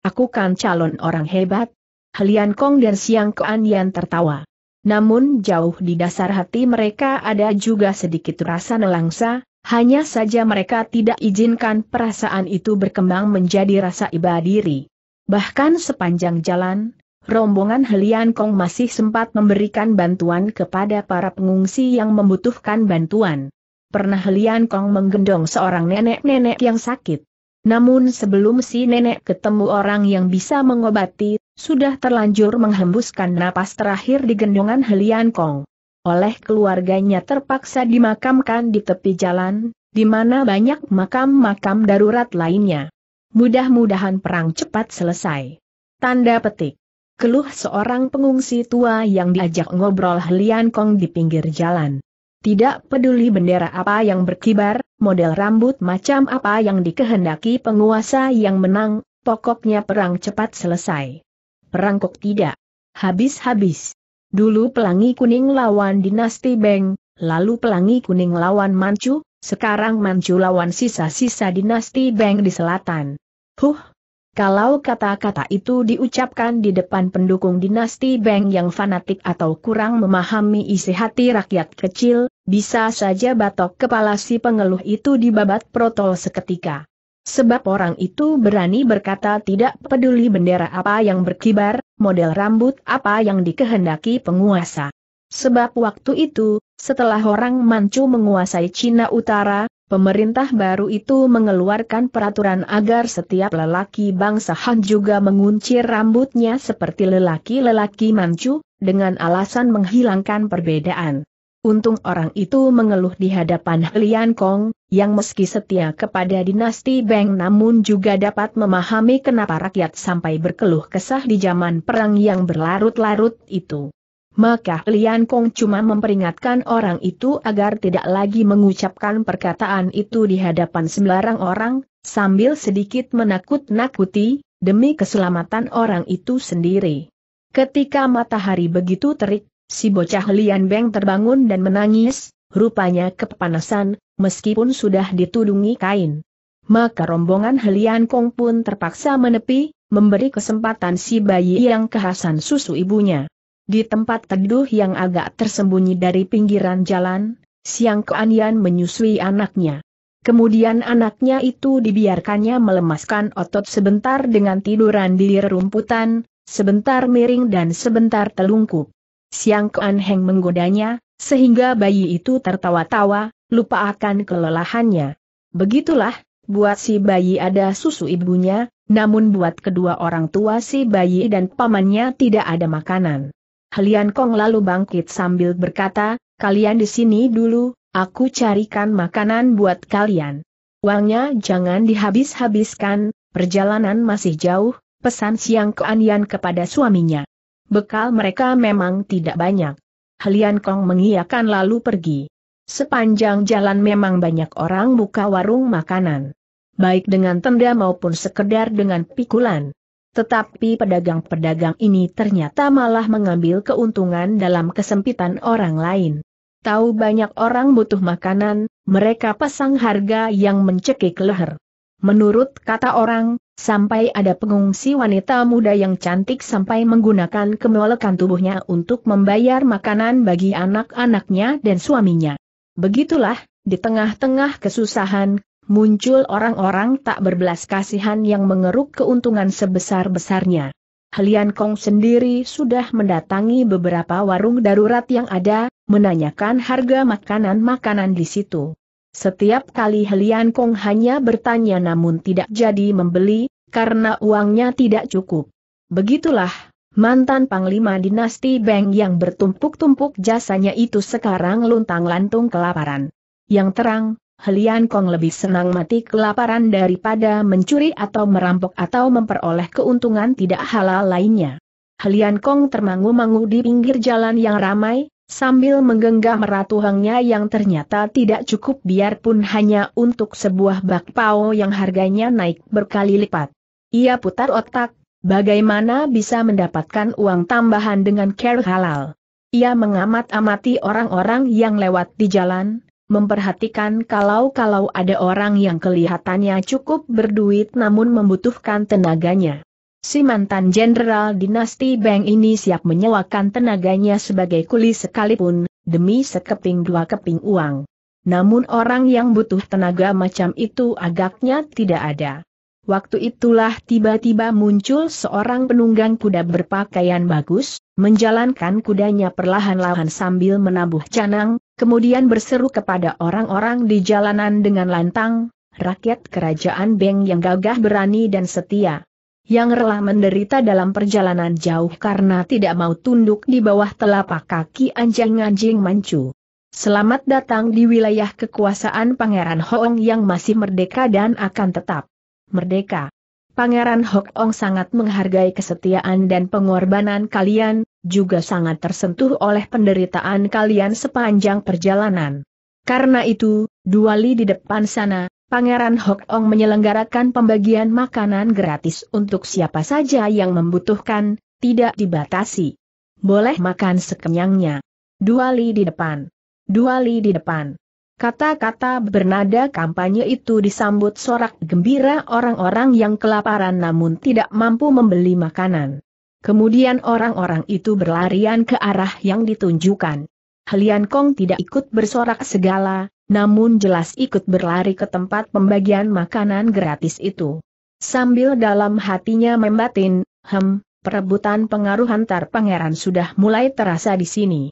Aku kan calon orang hebat. Helian Kong dan Siang Kuan yang tertawa. Namun jauh di dasar hati mereka ada juga sedikit rasa nelangsa, hanya saja mereka tidak izinkan perasaan itu berkembang menjadi rasa iba diri. Bahkan sepanjang jalan, rombongan Helian Kong masih sempat memberikan bantuan kepada para pengungsi yang membutuhkan bantuan. Pernah Helian Kong menggendong seorang nenek-nenek yang sakit. Namun sebelum si nenek ketemu orang yang bisa mengobati, sudah terlanjur menghembuskan napas terakhir di gendongan Helian Kong oleh keluarganya terpaksa dimakamkan di tepi jalan, di mana banyak makam-makam darurat lainnya. Mudah-mudahan perang cepat selesai. Tanda petik. Keluh seorang pengungsi tua yang diajak ngobrol Helian Kong di pinggir jalan. Tidak peduli bendera apa yang berkibar, model rambut macam apa yang dikehendaki penguasa yang menang, pokoknya perang cepat selesai. Perang kok tidak. Habis-habis. Dulu pelangi kuning lawan dinasti Beng, lalu pelangi kuning lawan Manchu, sekarang Manchu lawan sisa-sisa dinasti Beng di selatan. Huh! Kalau kata-kata itu diucapkan di depan pendukung dinasti Beng yang fanatik atau kurang memahami isi hati rakyat kecil, bisa saja batok kepala si pengeluh itu dibabat protol seketika. Sebab orang itu berani berkata tidak peduli bendera apa yang berkibar, model rambut apa yang dikehendaki penguasa. Sebab waktu itu, setelah orang Manchu menguasai Cina Utara, pemerintah baru itu mengeluarkan peraturan agar setiap lelaki bangsa Han juga menguncir rambutnya seperti lelaki-lelaki Manchu, dengan alasan menghilangkan perbedaan. Untung orang itu mengeluh di hadapan Helian Kong, yang meski setia kepada dinasti Beng namun juga dapat memahami kenapa rakyat sampai berkeluh kesah di zaman perang yang berlarut-larut itu. Maka Helian Kong cuma memperingatkan orang itu agar tidak lagi mengucapkan perkataan itu di hadapan sembarang orang, sambil sedikit menakut-nakuti, demi keselamatan orang itu sendiri. Ketika matahari begitu terik, Si bocah Lian Beng terbangun dan menangis, rupanya kepanasan, meskipun sudah ditudungi kain. Maka rombongan Helian Kong pun terpaksa menepi, memberi kesempatan si bayi yang kehasan susu ibunya. Di tempat teduh yang agak tersembunyi dari pinggiran jalan, Siang Keanian menyusui anaknya. Kemudian anaknya itu dibiarkannya melemaskan otot sebentar dengan tiduran di rerumputan, sebentar miring dan sebentar telungkup. Siang Kuan Heng menggodanya, sehingga bayi itu tertawa-tawa, lupa akan kelelahannya. Begitulah, buat si bayi ada susu ibunya, namun buat kedua orang tua si bayi dan pamannya tidak ada makanan. Helian Kong lalu bangkit sambil berkata, kalian di sini dulu, aku carikan makanan buat kalian. Uangnya jangan dihabis-habiskan, perjalanan masih jauh, pesan Siang Keanian kepada suaminya. Bekal mereka memang tidak banyak. Helian Kong mengiyakan lalu pergi. Sepanjang jalan memang banyak orang buka warung makanan. Baik dengan tenda maupun sekedar dengan pikulan. Tetapi pedagang-pedagang ini ternyata malah mengambil keuntungan dalam kesempitan orang lain. Tahu banyak orang butuh makanan, mereka pasang harga yang mencekik leher. Menurut kata orang, sampai ada pengungsi wanita muda yang cantik sampai menggunakan kemolekan tubuhnya untuk membayar makanan bagi anak-anaknya dan suaminya. Begitulah, di tengah-tengah kesusahan, muncul orang-orang tak berbelas kasihan yang mengeruk keuntungan sebesar-besarnya. Helian Kong sendiri sudah mendatangi beberapa warung darurat yang ada, menanyakan harga makanan-makanan di situ. Setiap kali Helian Kong hanya bertanya namun tidak jadi membeli, karena uangnya tidak cukup. Begitulah, mantan Panglima Dinasti Beng yang bertumpuk-tumpuk jasanya itu sekarang luntang-lantung kelaparan. Yang terang, Helian Kong lebih senang mati kelaparan daripada mencuri atau merampok atau memperoleh keuntungan tidak halal lainnya. Helian Kong termangu-mangu di pinggir jalan yang ramai, Sambil menggenggam hangnya yang ternyata tidak cukup biarpun hanya untuk sebuah bakpao yang harganya naik berkali lipat. Ia putar otak, bagaimana bisa mendapatkan uang tambahan dengan care halal. Ia mengamat-amati orang-orang yang lewat di jalan, memperhatikan kalau-kalau ada orang yang kelihatannya cukup berduit namun membutuhkan tenaganya. Si mantan jenderal dinasti Beng ini siap menyewakan tenaganya sebagai kuli sekalipun, demi sekeping dua keping uang. Namun orang yang butuh tenaga macam itu agaknya tidak ada. Waktu itulah tiba-tiba muncul seorang penunggang kuda berpakaian bagus, menjalankan kudanya perlahan-lahan sambil menabuh canang, kemudian berseru kepada orang-orang di jalanan dengan lantang, rakyat kerajaan Beng yang gagah berani dan setia yang rela menderita dalam perjalanan jauh karena tidak mau tunduk di bawah telapak kaki anjing-anjing mancu. Selamat datang di wilayah kekuasaan Pangeran Hoong yang masih merdeka dan akan tetap merdeka. Pangeran Hoong sangat menghargai kesetiaan dan pengorbanan kalian, juga sangat tersentuh oleh penderitaan kalian sepanjang perjalanan. Karena itu, dua li di depan sana, Pangeran Hok Ong menyelenggarakan pembagian makanan gratis untuk siapa saja yang membutuhkan, tidak dibatasi. Boleh makan sekenyangnya. Dua li di depan. Dua li di depan. Kata-kata bernada kampanye itu disambut sorak gembira orang-orang yang kelaparan namun tidak mampu membeli makanan. Kemudian orang-orang itu berlarian ke arah yang ditunjukkan. Helian Kong tidak ikut bersorak segala, namun jelas ikut berlari ke tempat pembagian makanan gratis itu. Sambil dalam hatinya membatin, hem, perebutan pengaruh antar pangeran sudah mulai terasa di sini.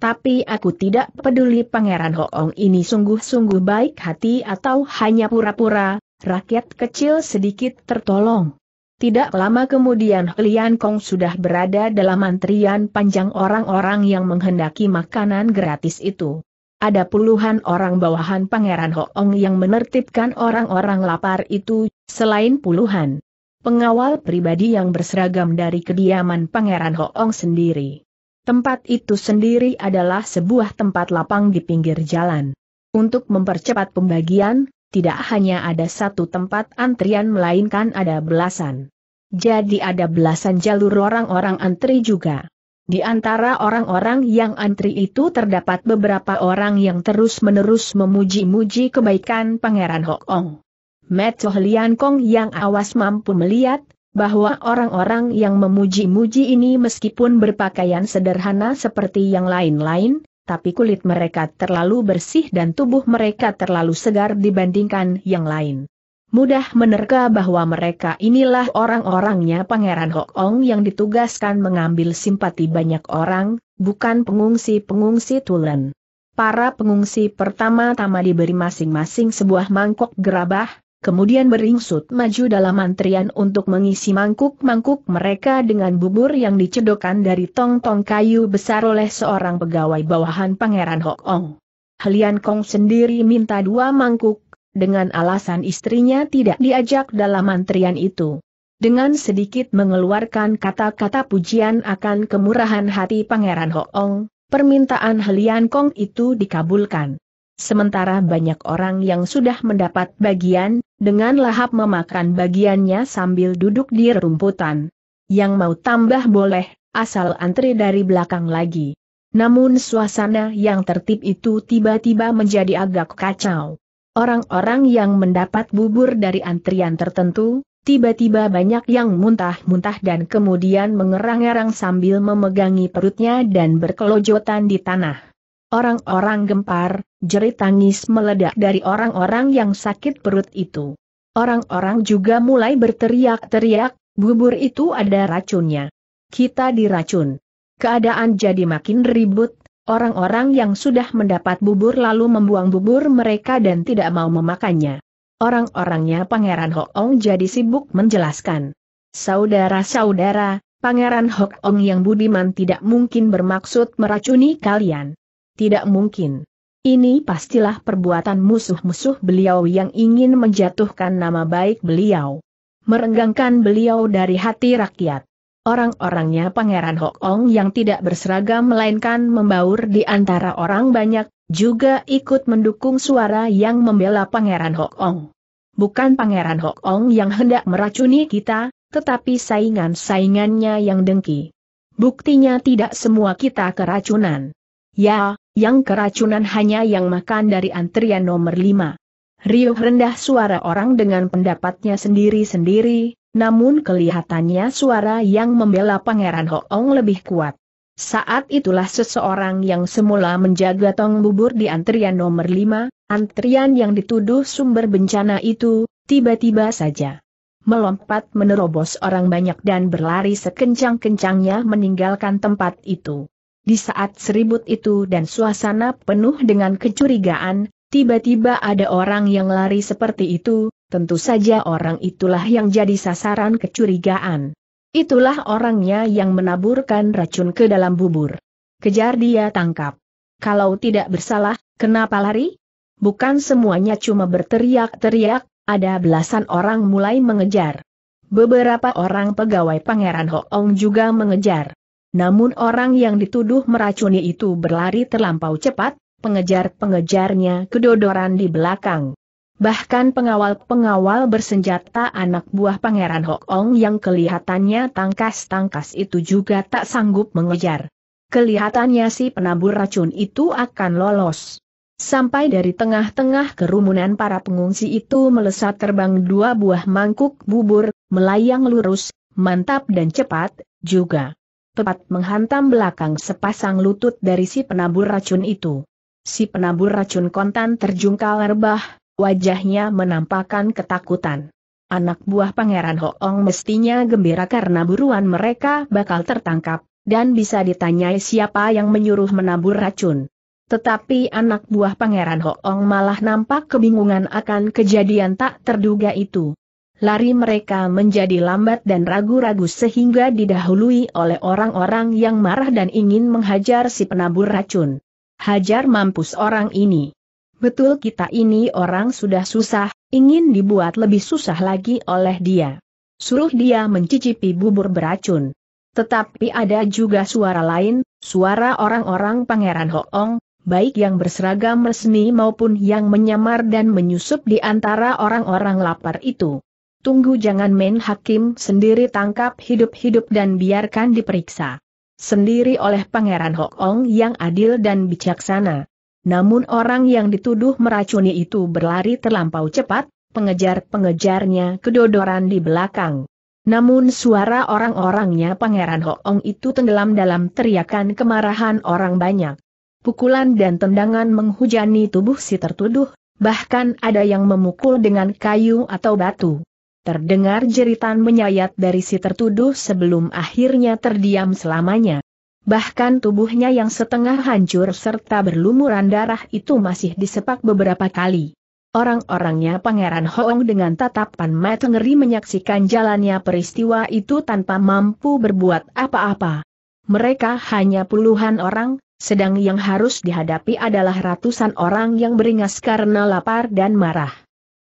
Tapi aku tidak peduli pangeran Hoong ini sungguh-sungguh baik hati atau hanya pura-pura, rakyat kecil sedikit tertolong. Tidak lama kemudian Lian Kong sudah berada dalam antrian panjang orang-orang yang menghendaki makanan gratis itu. Ada puluhan orang bawahan Pangeran Hoong yang menertibkan orang-orang lapar itu, selain puluhan pengawal pribadi yang berseragam dari kediaman Pangeran Hoong sendiri. Tempat itu sendiri adalah sebuah tempat lapang di pinggir jalan. Untuk mempercepat pembagian, tidak hanya ada satu tempat antrian melainkan ada belasan. Jadi ada belasan jalur orang-orang antri juga. Di antara orang-orang yang antri itu terdapat beberapa orang yang terus-menerus memuji-muji kebaikan Pangeran Hok Ong. Mecoh Lian Kong yang awas mampu melihat, bahwa orang-orang yang memuji-muji ini meskipun berpakaian sederhana seperti yang lain-lain, tapi kulit mereka terlalu bersih dan tubuh mereka terlalu segar dibandingkan yang lain mudah menerka bahwa mereka inilah orang-orangnya Pangeran Hok Ong yang ditugaskan mengambil simpati banyak orang, bukan pengungsi-pengungsi tulen. Para pengungsi pertama-tama diberi masing-masing sebuah mangkok gerabah, kemudian beringsut maju dalam antrian untuk mengisi mangkuk-mangkuk mereka dengan bubur yang dicedokan dari tong-tong kayu besar oleh seorang pegawai bawahan Pangeran Hok Ong. Helian Kong sendiri minta dua mangkuk, dengan alasan istrinya tidak diajak dalam antrian itu. Dengan sedikit mengeluarkan kata-kata pujian akan kemurahan hati Pangeran Hoong, permintaan Helian Kong itu dikabulkan. Sementara banyak orang yang sudah mendapat bagian, dengan lahap memakan bagiannya sambil duduk di rumputan. Yang mau tambah boleh, asal antri dari belakang lagi. Namun suasana yang tertib itu tiba-tiba menjadi agak kacau. Orang-orang yang mendapat bubur dari antrian tertentu, tiba-tiba banyak yang muntah-muntah dan kemudian mengerang-erang sambil memegangi perutnya dan berkelojotan di tanah. Orang-orang gempar, jerit tangis meledak dari orang-orang yang sakit perut itu. Orang-orang juga mulai berteriak-teriak, bubur itu ada racunnya. Kita diracun. Keadaan jadi makin ribut, Orang-orang yang sudah mendapat bubur lalu membuang bubur mereka dan tidak mau memakannya. Orang-orangnya Pangeran Hoong jadi sibuk menjelaskan. Saudara-saudara, Pangeran Hoong yang budiman tidak mungkin bermaksud meracuni kalian. Tidak mungkin. Ini pastilah perbuatan musuh-musuh beliau yang ingin menjatuhkan nama baik beliau. Merenggangkan beliau dari hati rakyat. Orang-orangnya Pangeran Hok Ong yang tidak berseragam melainkan membaur di antara orang banyak, juga ikut mendukung suara yang membela Pangeran Hok Ong. Bukan Pangeran Hok Ong yang hendak meracuni kita, tetapi saingan-saingannya yang dengki. Buktinya tidak semua kita keracunan. Ya, yang keracunan hanya yang makan dari antrian nomor lima. Riuh rendah suara orang dengan pendapatnya sendiri-sendiri, namun kelihatannya suara yang membela Pangeran Hoong lebih kuat. Saat itulah seseorang yang semula menjaga tong bubur di antrian nomor lima, antrian yang dituduh sumber bencana itu, tiba-tiba saja melompat menerobos orang banyak dan berlari sekencang-kencangnya meninggalkan tempat itu. Di saat seribut itu dan suasana penuh dengan kecurigaan, tiba-tiba ada orang yang lari seperti itu, tentu saja orang itulah yang jadi sasaran kecurigaan. Itulah orangnya yang menaburkan racun ke dalam bubur. Kejar dia tangkap. Kalau tidak bersalah, kenapa lari? Bukan semuanya cuma berteriak-teriak, ada belasan orang mulai mengejar. Beberapa orang pegawai Pangeran Hoong juga mengejar. Namun orang yang dituduh meracuni itu berlari terlampau cepat, pengejar-pengejarnya kedodoran di belakang. Bahkan pengawal-pengawal bersenjata anak buah Pangeran Hok Ong yang kelihatannya tangkas-tangkas itu juga tak sanggup mengejar. Kelihatannya si penabur racun itu akan lolos. Sampai dari tengah-tengah kerumunan para pengungsi itu melesat terbang dua buah mangkuk bubur, melayang lurus, mantap dan cepat, juga. Tepat menghantam belakang sepasang lutut dari si penabur racun itu. Si penabur racun kontan terjungkal rebah, Wajahnya menampakkan ketakutan. Anak buah Pangeran Hoong mestinya gembira karena buruan mereka bakal tertangkap, dan bisa ditanyai siapa yang menyuruh menabur racun. Tetapi anak buah Pangeran Hoong malah nampak kebingungan akan kejadian tak terduga itu. Lari mereka menjadi lambat dan ragu-ragu sehingga didahului oleh orang-orang yang marah dan ingin menghajar si penabur racun. Hajar mampus orang ini. Betul kita ini orang sudah susah, ingin dibuat lebih susah lagi oleh dia. Suruh dia mencicipi bubur beracun. Tetapi ada juga suara lain, suara orang-orang pangeran Hoong, baik yang berseragam resmi maupun yang menyamar dan menyusup di antara orang-orang lapar itu. Tunggu jangan main hakim sendiri tangkap hidup-hidup dan biarkan diperiksa sendiri oleh Pangeran Hokong yang adil dan bijaksana. Namun orang yang dituduh meracuni itu berlari terlampau cepat, pengejar-pengejarnya kedodoran di belakang. Namun suara orang-orangnya Pangeran Hoong itu tenggelam dalam teriakan kemarahan orang banyak. Pukulan dan tendangan menghujani tubuh si tertuduh, bahkan ada yang memukul dengan kayu atau batu. Terdengar jeritan menyayat dari si tertuduh sebelum akhirnya terdiam selamanya bahkan tubuhnya yang setengah hancur serta berlumuran darah itu masih disepak beberapa kali. Orang-orangnya Pangeran Hoong dengan tatapan mata ngeri menyaksikan jalannya peristiwa itu tanpa mampu berbuat apa-apa. Mereka hanya puluhan orang, sedang yang harus dihadapi adalah ratusan orang yang beringas karena lapar dan marah.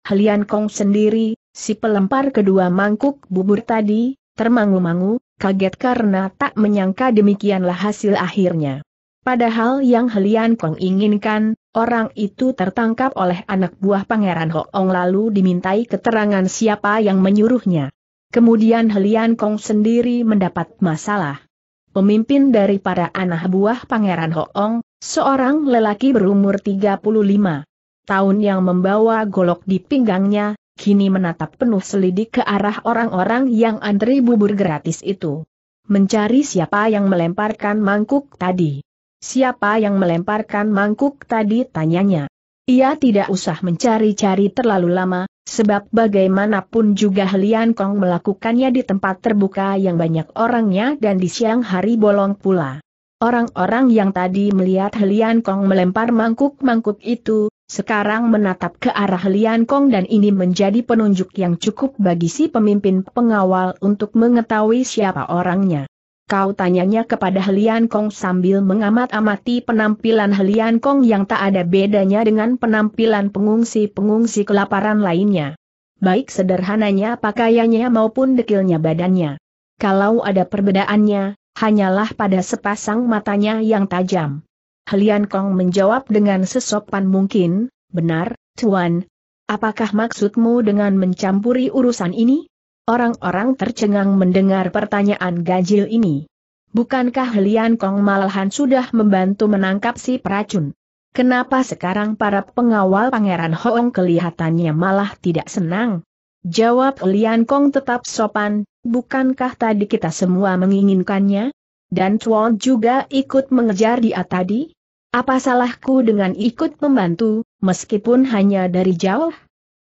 Helian Kong sendiri, si pelempar kedua mangkuk bubur tadi, termangu-mangu, kaget karena tak menyangka demikianlah hasil akhirnya. Padahal yang Helian Kong inginkan, orang itu tertangkap oleh anak buah Pangeran Hoong lalu dimintai keterangan siapa yang menyuruhnya. Kemudian Helian Kong sendiri mendapat masalah. Pemimpin dari para anak buah Pangeran Hoong, seorang lelaki berumur 35 tahun yang membawa golok di pinggangnya, kini menatap penuh selidik ke arah orang-orang yang antri bubur gratis itu. Mencari siapa yang melemparkan mangkuk tadi. Siapa yang melemparkan mangkuk tadi tanyanya. Ia tidak usah mencari-cari terlalu lama, sebab bagaimanapun juga Lian Kong melakukannya di tempat terbuka yang banyak orangnya dan di siang hari bolong pula. Orang-orang yang tadi melihat Lian Kong melempar mangkuk-mangkuk itu, sekarang menatap ke arah Lian Kong dan ini menjadi penunjuk yang cukup bagi si pemimpin pengawal untuk mengetahui siapa orangnya. Kau tanyanya kepada Lian Kong sambil mengamat-amati penampilan Lian Kong yang tak ada bedanya dengan penampilan pengungsi-pengungsi kelaparan lainnya. Baik sederhananya pakaiannya maupun dekilnya badannya. Kalau ada perbedaannya, hanyalah pada sepasang matanya yang tajam. Helian Kong menjawab dengan sesopan mungkin, benar, Tuan. Apakah maksudmu dengan mencampuri urusan ini? Orang-orang tercengang mendengar pertanyaan ganjil ini. Bukankah Helian Kong malahan sudah membantu menangkap si peracun? Kenapa sekarang para pengawal Pangeran Hoong kelihatannya malah tidak senang? Jawab Helian Kong tetap sopan, bukankah tadi kita semua menginginkannya? Dan Chuan juga ikut mengejar dia tadi? Apa salahku dengan ikut membantu, meskipun hanya dari jauh?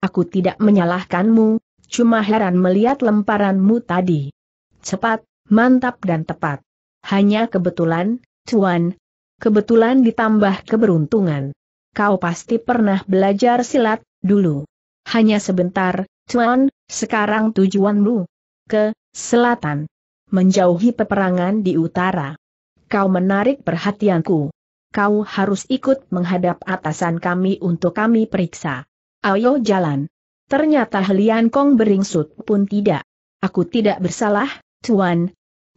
Aku tidak menyalahkanmu, cuma heran melihat lemparanmu tadi. Cepat, mantap dan tepat. Hanya kebetulan, Tuan. Kebetulan ditambah keberuntungan. Kau pasti pernah belajar silat, dulu. Hanya sebentar, Tuan, sekarang tujuanmu. Ke, selatan. Menjauhi peperangan di utara. Kau menarik perhatianku kau harus ikut menghadap atasan kami untuk kami periksa. Ayo jalan. Ternyata Helian Kong beringsut pun tidak. Aku tidak bersalah, Tuan.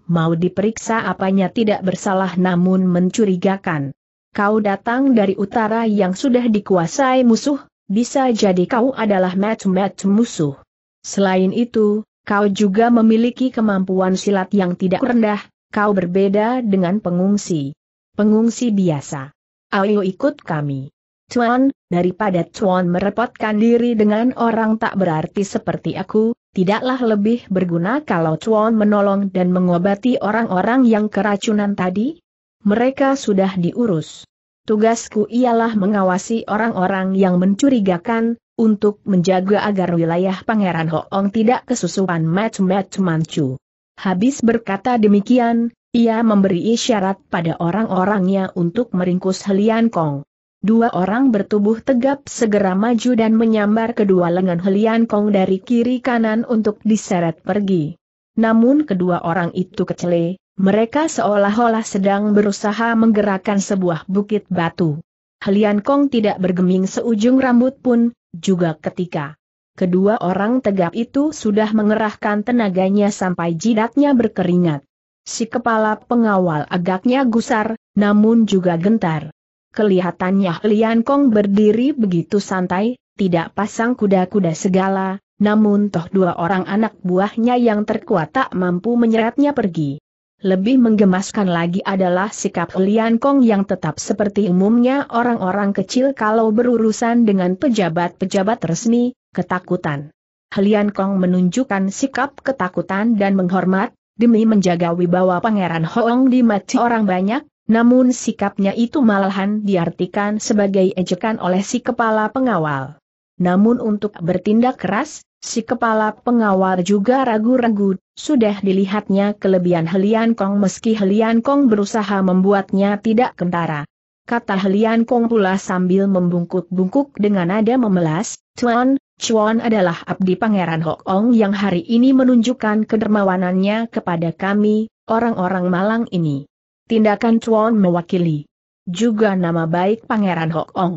Mau diperiksa apanya tidak bersalah namun mencurigakan. Kau datang dari utara yang sudah dikuasai musuh, bisa jadi kau adalah match-match musuh. Selain itu, kau juga memiliki kemampuan silat yang tidak rendah, kau berbeda dengan pengungsi pengungsi biasa. Ayo ikut kami. Tuan, daripada Tuan merepotkan diri dengan orang tak berarti seperti aku, tidaklah lebih berguna kalau Tuan menolong dan mengobati orang-orang yang keracunan tadi? Mereka sudah diurus. Tugasku ialah mengawasi orang-orang yang mencurigakan, untuk menjaga agar wilayah Pangeran Hoong tidak kesusupan match-match mancu. Habis berkata demikian, ia memberi isyarat pada orang-orangnya untuk meringkus Helian Kong. Dua orang bertubuh tegap segera maju dan menyambar kedua lengan Helian Kong dari kiri kanan untuk diseret pergi. Namun kedua orang itu kecele, mereka seolah-olah sedang berusaha menggerakkan sebuah bukit batu. Helian Kong tidak bergeming seujung rambut pun, juga ketika kedua orang tegap itu sudah mengerahkan tenaganya sampai jidatnya berkeringat. Si kepala pengawal agaknya gusar, namun juga gentar. Kelihatannya Lian Kong berdiri begitu santai, tidak pasang kuda-kuda segala, namun toh dua orang anak buahnya yang terkuat tak mampu menyeretnya pergi. Lebih menggemaskan lagi adalah sikap Lian Kong yang tetap seperti umumnya orang-orang kecil kalau berurusan dengan pejabat-pejabat resmi, ketakutan. Lian Kong menunjukkan sikap ketakutan dan menghormat, demi menjaga wibawa Pangeran Hoong di mati orang banyak, namun sikapnya itu malahan diartikan sebagai ejekan oleh si kepala pengawal. Namun untuk bertindak keras, si kepala pengawal juga ragu-ragu, sudah dilihatnya kelebihan Helian Kong meski Helian Kong berusaha membuatnya tidak kentara. Kata Helian Kong pula sambil membungkuk-bungkuk dengan nada memelas, Tuan, Chuan adalah abdi Pangeran Hok Ong yang hari ini menunjukkan kedermawanannya kepada kami, orang-orang malang ini. Tindakan Chuan mewakili juga nama baik Pangeran Hok Ong.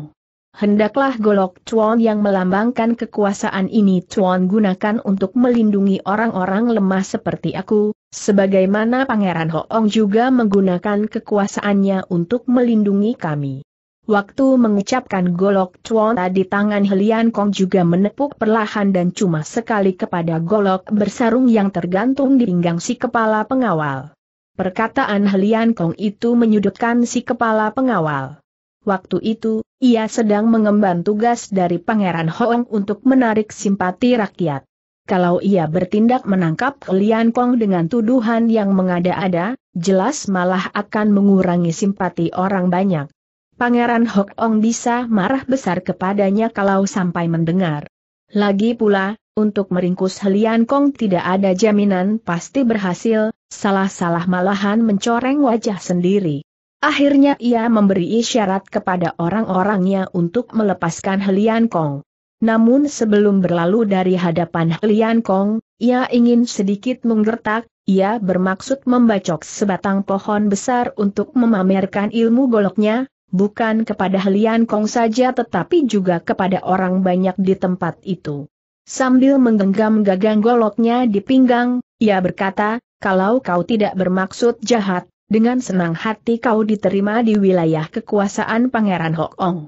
Hendaklah golok Chuan yang melambangkan kekuasaan ini Chuan gunakan untuk melindungi orang-orang lemah seperti aku, sebagaimana Pangeran Hok Ong juga menggunakan kekuasaannya untuk melindungi kami. Waktu mengucapkan golok cuan di tangan Helian Kong juga menepuk perlahan dan cuma sekali kepada golok bersarung yang tergantung di pinggang si kepala pengawal. Perkataan Helian Kong itu menyudutkan si kepala pengawal. Waktu itu, ia sedang mengemban tugas dari Pangeran Hoong untuk menarik simpati rakyat. Kalau ia bertindak menangkap Helian Kong dengan tuduhan yang mengada-ada, jelas malah akan mengurangi simpati orang banyak. Pangeran Hok Ong bisa marah besar kepadanya kalau sampai mendengar. Lagi pula, untuk meringkus Helian Kong tidak ada jaminan pasti berhasil, salah-salah malahan mencoreng wajah sendiri. Akhirnya ia memberi isyarat kepada orang-orangnya untuk melepaskan Helian Kong. Namun sebelum berlalu dari hadapan Helian Kong, ia ingin sedikit menggertak, ia bermaksud membacok sebatang pohon besar untuk memamerkan ilmu goloknya, bukan kepada Lian Kong saja tetapi juga kepada orang banyak di tempat itu. Sambil menggenggam gagang goloknya di pinggang, ia berkata, kalau kau tidak bermaksud jahat, dengan senang hati kau diterima di wilayah kekuasaan Pangeran Hok Ong.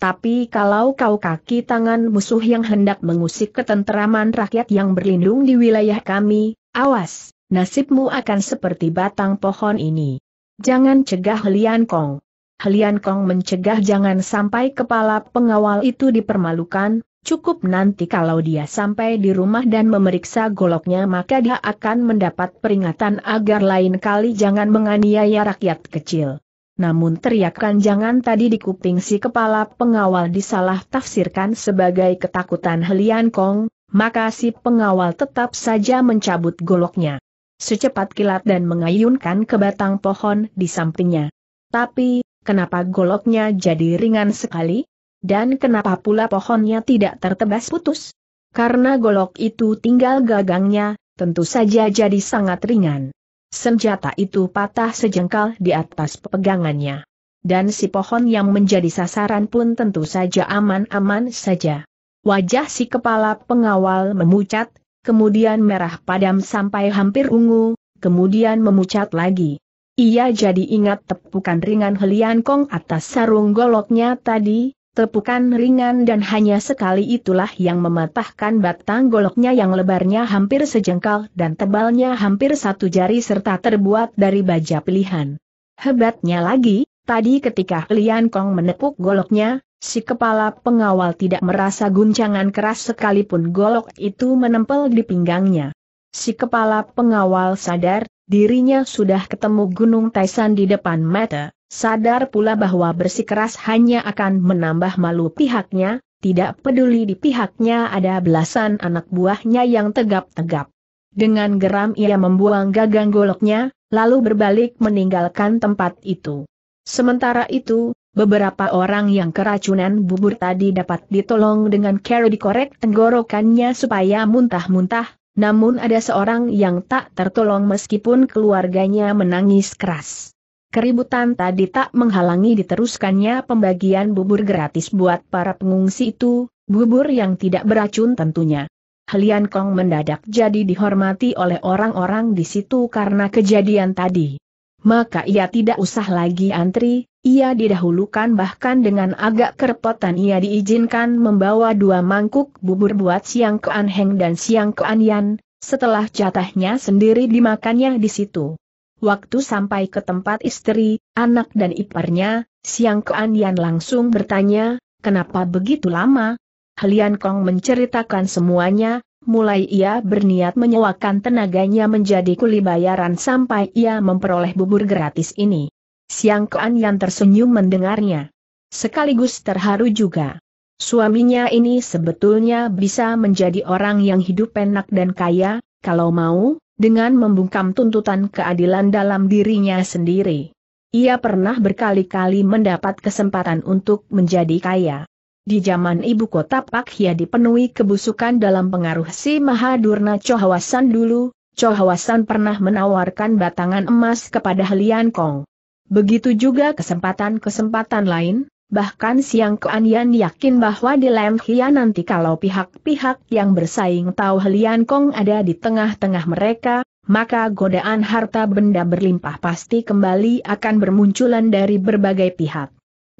Tapi kalau kau kaki tangan musuh yang hendak mengusik ketenteraman rakyat yang berlindung di wilayah kami, awas, nasibmu akan seperti batang pohon ini. Jangan cegah Lian Kong. Helian Kong mencegah jangan sampai kepala pengawal itu dipermalukan, cukup nanti kalau dia sampai di rumah dan memeriksa goloknya maka dia akan mendapat peringatan agar lain kali jangan menganiaya rakyat kecil. Namun teriakan jangan tadi di kuping si kepala pengawal disalah tafsirkan sebagai ketakutan Helian Kong, maka si pengawal tetap saja mencabut goloknya. Secepat kilat dan mengayunkan ke batang pohon di sampingnya. Tapi, Kenapa goloknya jadi ringan sekali? Dan kenapa pula pohonnya tidak tertebas putus? Karena golok itu tinggal gagangnya, tentu saja jadi sangat ringan. Senjata itu patah sejengkal di atas pegangannya. Dan si pohon yang menjadi sasaran pun tentu saja aman-aman saja. Wajah si kepala pengawal memucat, kemudian merah padam sampai hampir ungu, kemudian memucat lagi. Ia jadi ingat tepukan ringan Helian Kong atas sarung goloknya tadi, tepukan ringan dan hanya sekali itulah yang mematahkan batang goloknya yang lebarnya hampir sejengkal dan tebalnya hampir satu jari serta terbuat dari baja pilihan. Hebatnya lagi, tadi ketika Helian Kong menepuk goloknya, si kepala pengawal tidak merasa guncangan keras sekalipun golok itu menempel di pinggangnya. Si kepala pengawal sadar, dirinya sudah ketemu Gunung Taisan di depan mata, sadar pula bahwa bersikeras hanya akan menambah malu pihaknya, tidak peduli di pihaknya ada belasan anak buahnya yang tegap-tegap. Dengan geram ia membuang gagang goloknya, lalu berbalik meninggalkan tempat itu. Sementara itu, beberapa orang yang keracunan bubur tadi dapat ditolong dengan kero dikorek tenggorokannya supaya muntah-muntah, namun ada seorang yang tak tertolong meskipun keluarganya menangis keras. Keributan tadi tak menghalangi diteruskannya pembagian bubur gratis buat para pengungsi itu, bubur yang tidak beracun tentunya. Helian Kong mendadak jadi dihormati oleh orang-orang di situ karena kejadian tadi maka ia tidak usah lagi antri, ia didahulukan bahkan dengan agak kerepotan ia diizinkan membawa dua mangkuk bubur buat siang ke Anheng dan siang ke Anyan, setelah jatahnya sendiri dimakannya di situ. Waktu sampai ke tempat istri, anak dan iparnya, siang ke Anyan langsung bertanya, kenapa begitu lama? Halian Kong menceritakan semuanya, mulai ia berniat menyewakan tenaganya menjadi kuli bayaran sampai ia memperoleh bubur gratis ini. Siang Kuan yang tersenyum mendengarnya. Sekaligus terharu juga. Suaminya ini sebetulnya bisa menjadi orang yang hidup enak dan kaya, kalau mau, dengan membungkam tuntutan keadilan dalam dirinya sendiri. Ia pernah berkali-kali mendapat kesempatan untuk menjadi kaya. Di zaman ibu kota Pak Hia dipenuhi kebusukan dalam pengaruh si Mahadurna Chohawasan dulu, Chohawasan pernah menawarkan batangan emas kepada Helian Kong. Begitu juga kesempatan-kesempatan lain, bahkan Siang Keanian yakin bahwa di Lam Hia nanti kalau pihak-pihak yang bersaing tahu Helian Kong ada di tengah-tengah mereka, maka godaan harta benda berlimpah pasti kembali akan bermunculan dari berbagai pihak.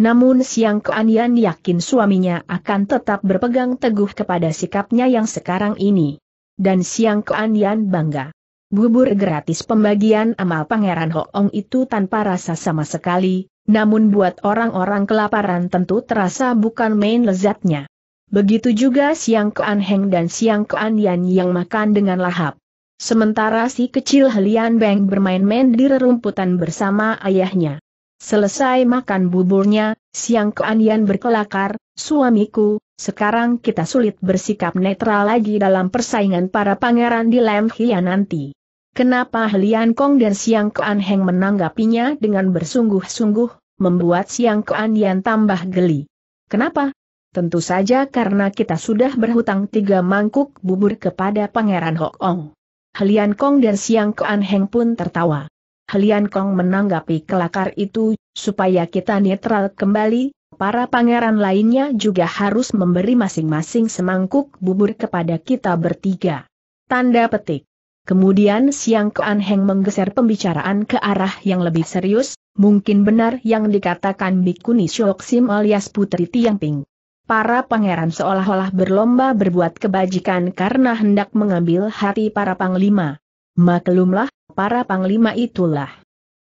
Namun Siang Keanian yakin suaminya akan tetap berpegang teguh kepada sikapnya yang sekarang ini. Dan Siang Keanian bangga. Bubur gratis pembagian amal Pangeran Hoong itu tanpa rasa sama sekali, namun buat orang-orang kelaparan tentu terasa bukan main lezatnya. Begitu juga Siang Kean Heng dan Siang keanian yang makan dengan lahap. Sementara si kecil Helian Beng bermain-main di rerumputan bersama ayahnya. Selesai makan buburnya, siang keanian berkelakar, suamiku, sekarang kita sulit bersikap netral lagi dalam persaingan para pangeran di Lam Hia nanti. Kenapa Lian Kong dan Siang Kean Heng menanggapinya dengan bersungguh-sungguh, membuat Siang Kean Yan tambah geli. Kenapa? Tentu saja karena kita sudah berhutang tiga mangkuk bubur kepada Pangeran Hok Ong. Lian Kong dan Siang Kean Heng pun tertawa. Helian Kong menanggapi kelakar itu, supaya kita netral kembali, para pangeran lainnya juga harus memberi masing-masing semangkuk bubur kepada kita bertiga. Tanda petik. Kemudian Siang Kean Heng menggeser pembicaraan ke arah yang lebih serius, mungkin benar yang dikatakan Bikuni Syoksim alias Putri Tiang Ping. Para pangeran seolah-olah berlomba berbuat kebajikan karena hendak mengambil hati para panglima. Maklumlah, para panglima itulah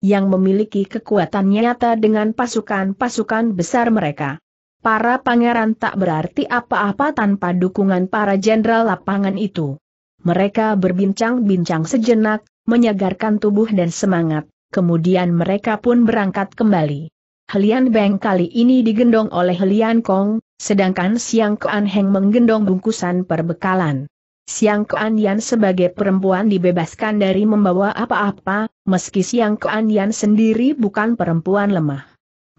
yang memiliki kekuatan nyata dengan pasukan-pasukan besar mereka. Para pangeran tak berarti apa-apa tanpa dukungan para jenderal lapangan itu. Mereka berbincang-bincang sejenak, menyegarkan tubuh dan semangat, kemudian mereka pun berangkat kembali. Helian Beng kali ini digendong oleh Helian Kong, sedangkan Siang Kuan Heng menggendong bungkusan perbekalan. Siang Yan sebagai perempuan dibebaskan dari membawa apa-apa, meski Siang Yan sendiri bukan perempuan lemah.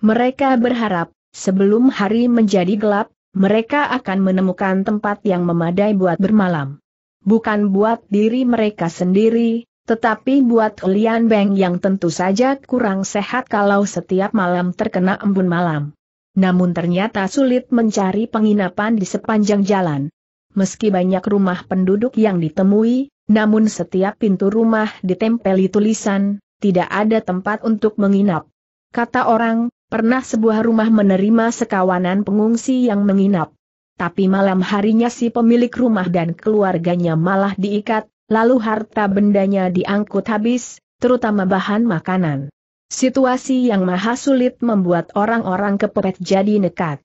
Mereka berharap, sebelum hari menjadi gelap, mereka akan menemukan tempat yang memadai buat bermalam. Bukan buat diri mereka sendiri, tetapi buat Lian Beng yang tentu saja kurang sehat kalau setiap malam terkena embun malam. Namun ternyata sulit mencari penginapan di sepanjang jalan meski banyak rumah penduduk yang ditemui, namun setiap pintu rumah ditempeli tulisan, tidak ada tempat untuk menginap. Kata orang, pernah sebuah rumah menerima sekawanan pengungsi yang menginap. Tapi malam harinya si pemilik rumah dan keluarganya malah diikat, lalu harta bendanya diangkut habis, terutama bahan makanan. Situasi yang maha sulit membuat orang-orang kepepet jadi nekat.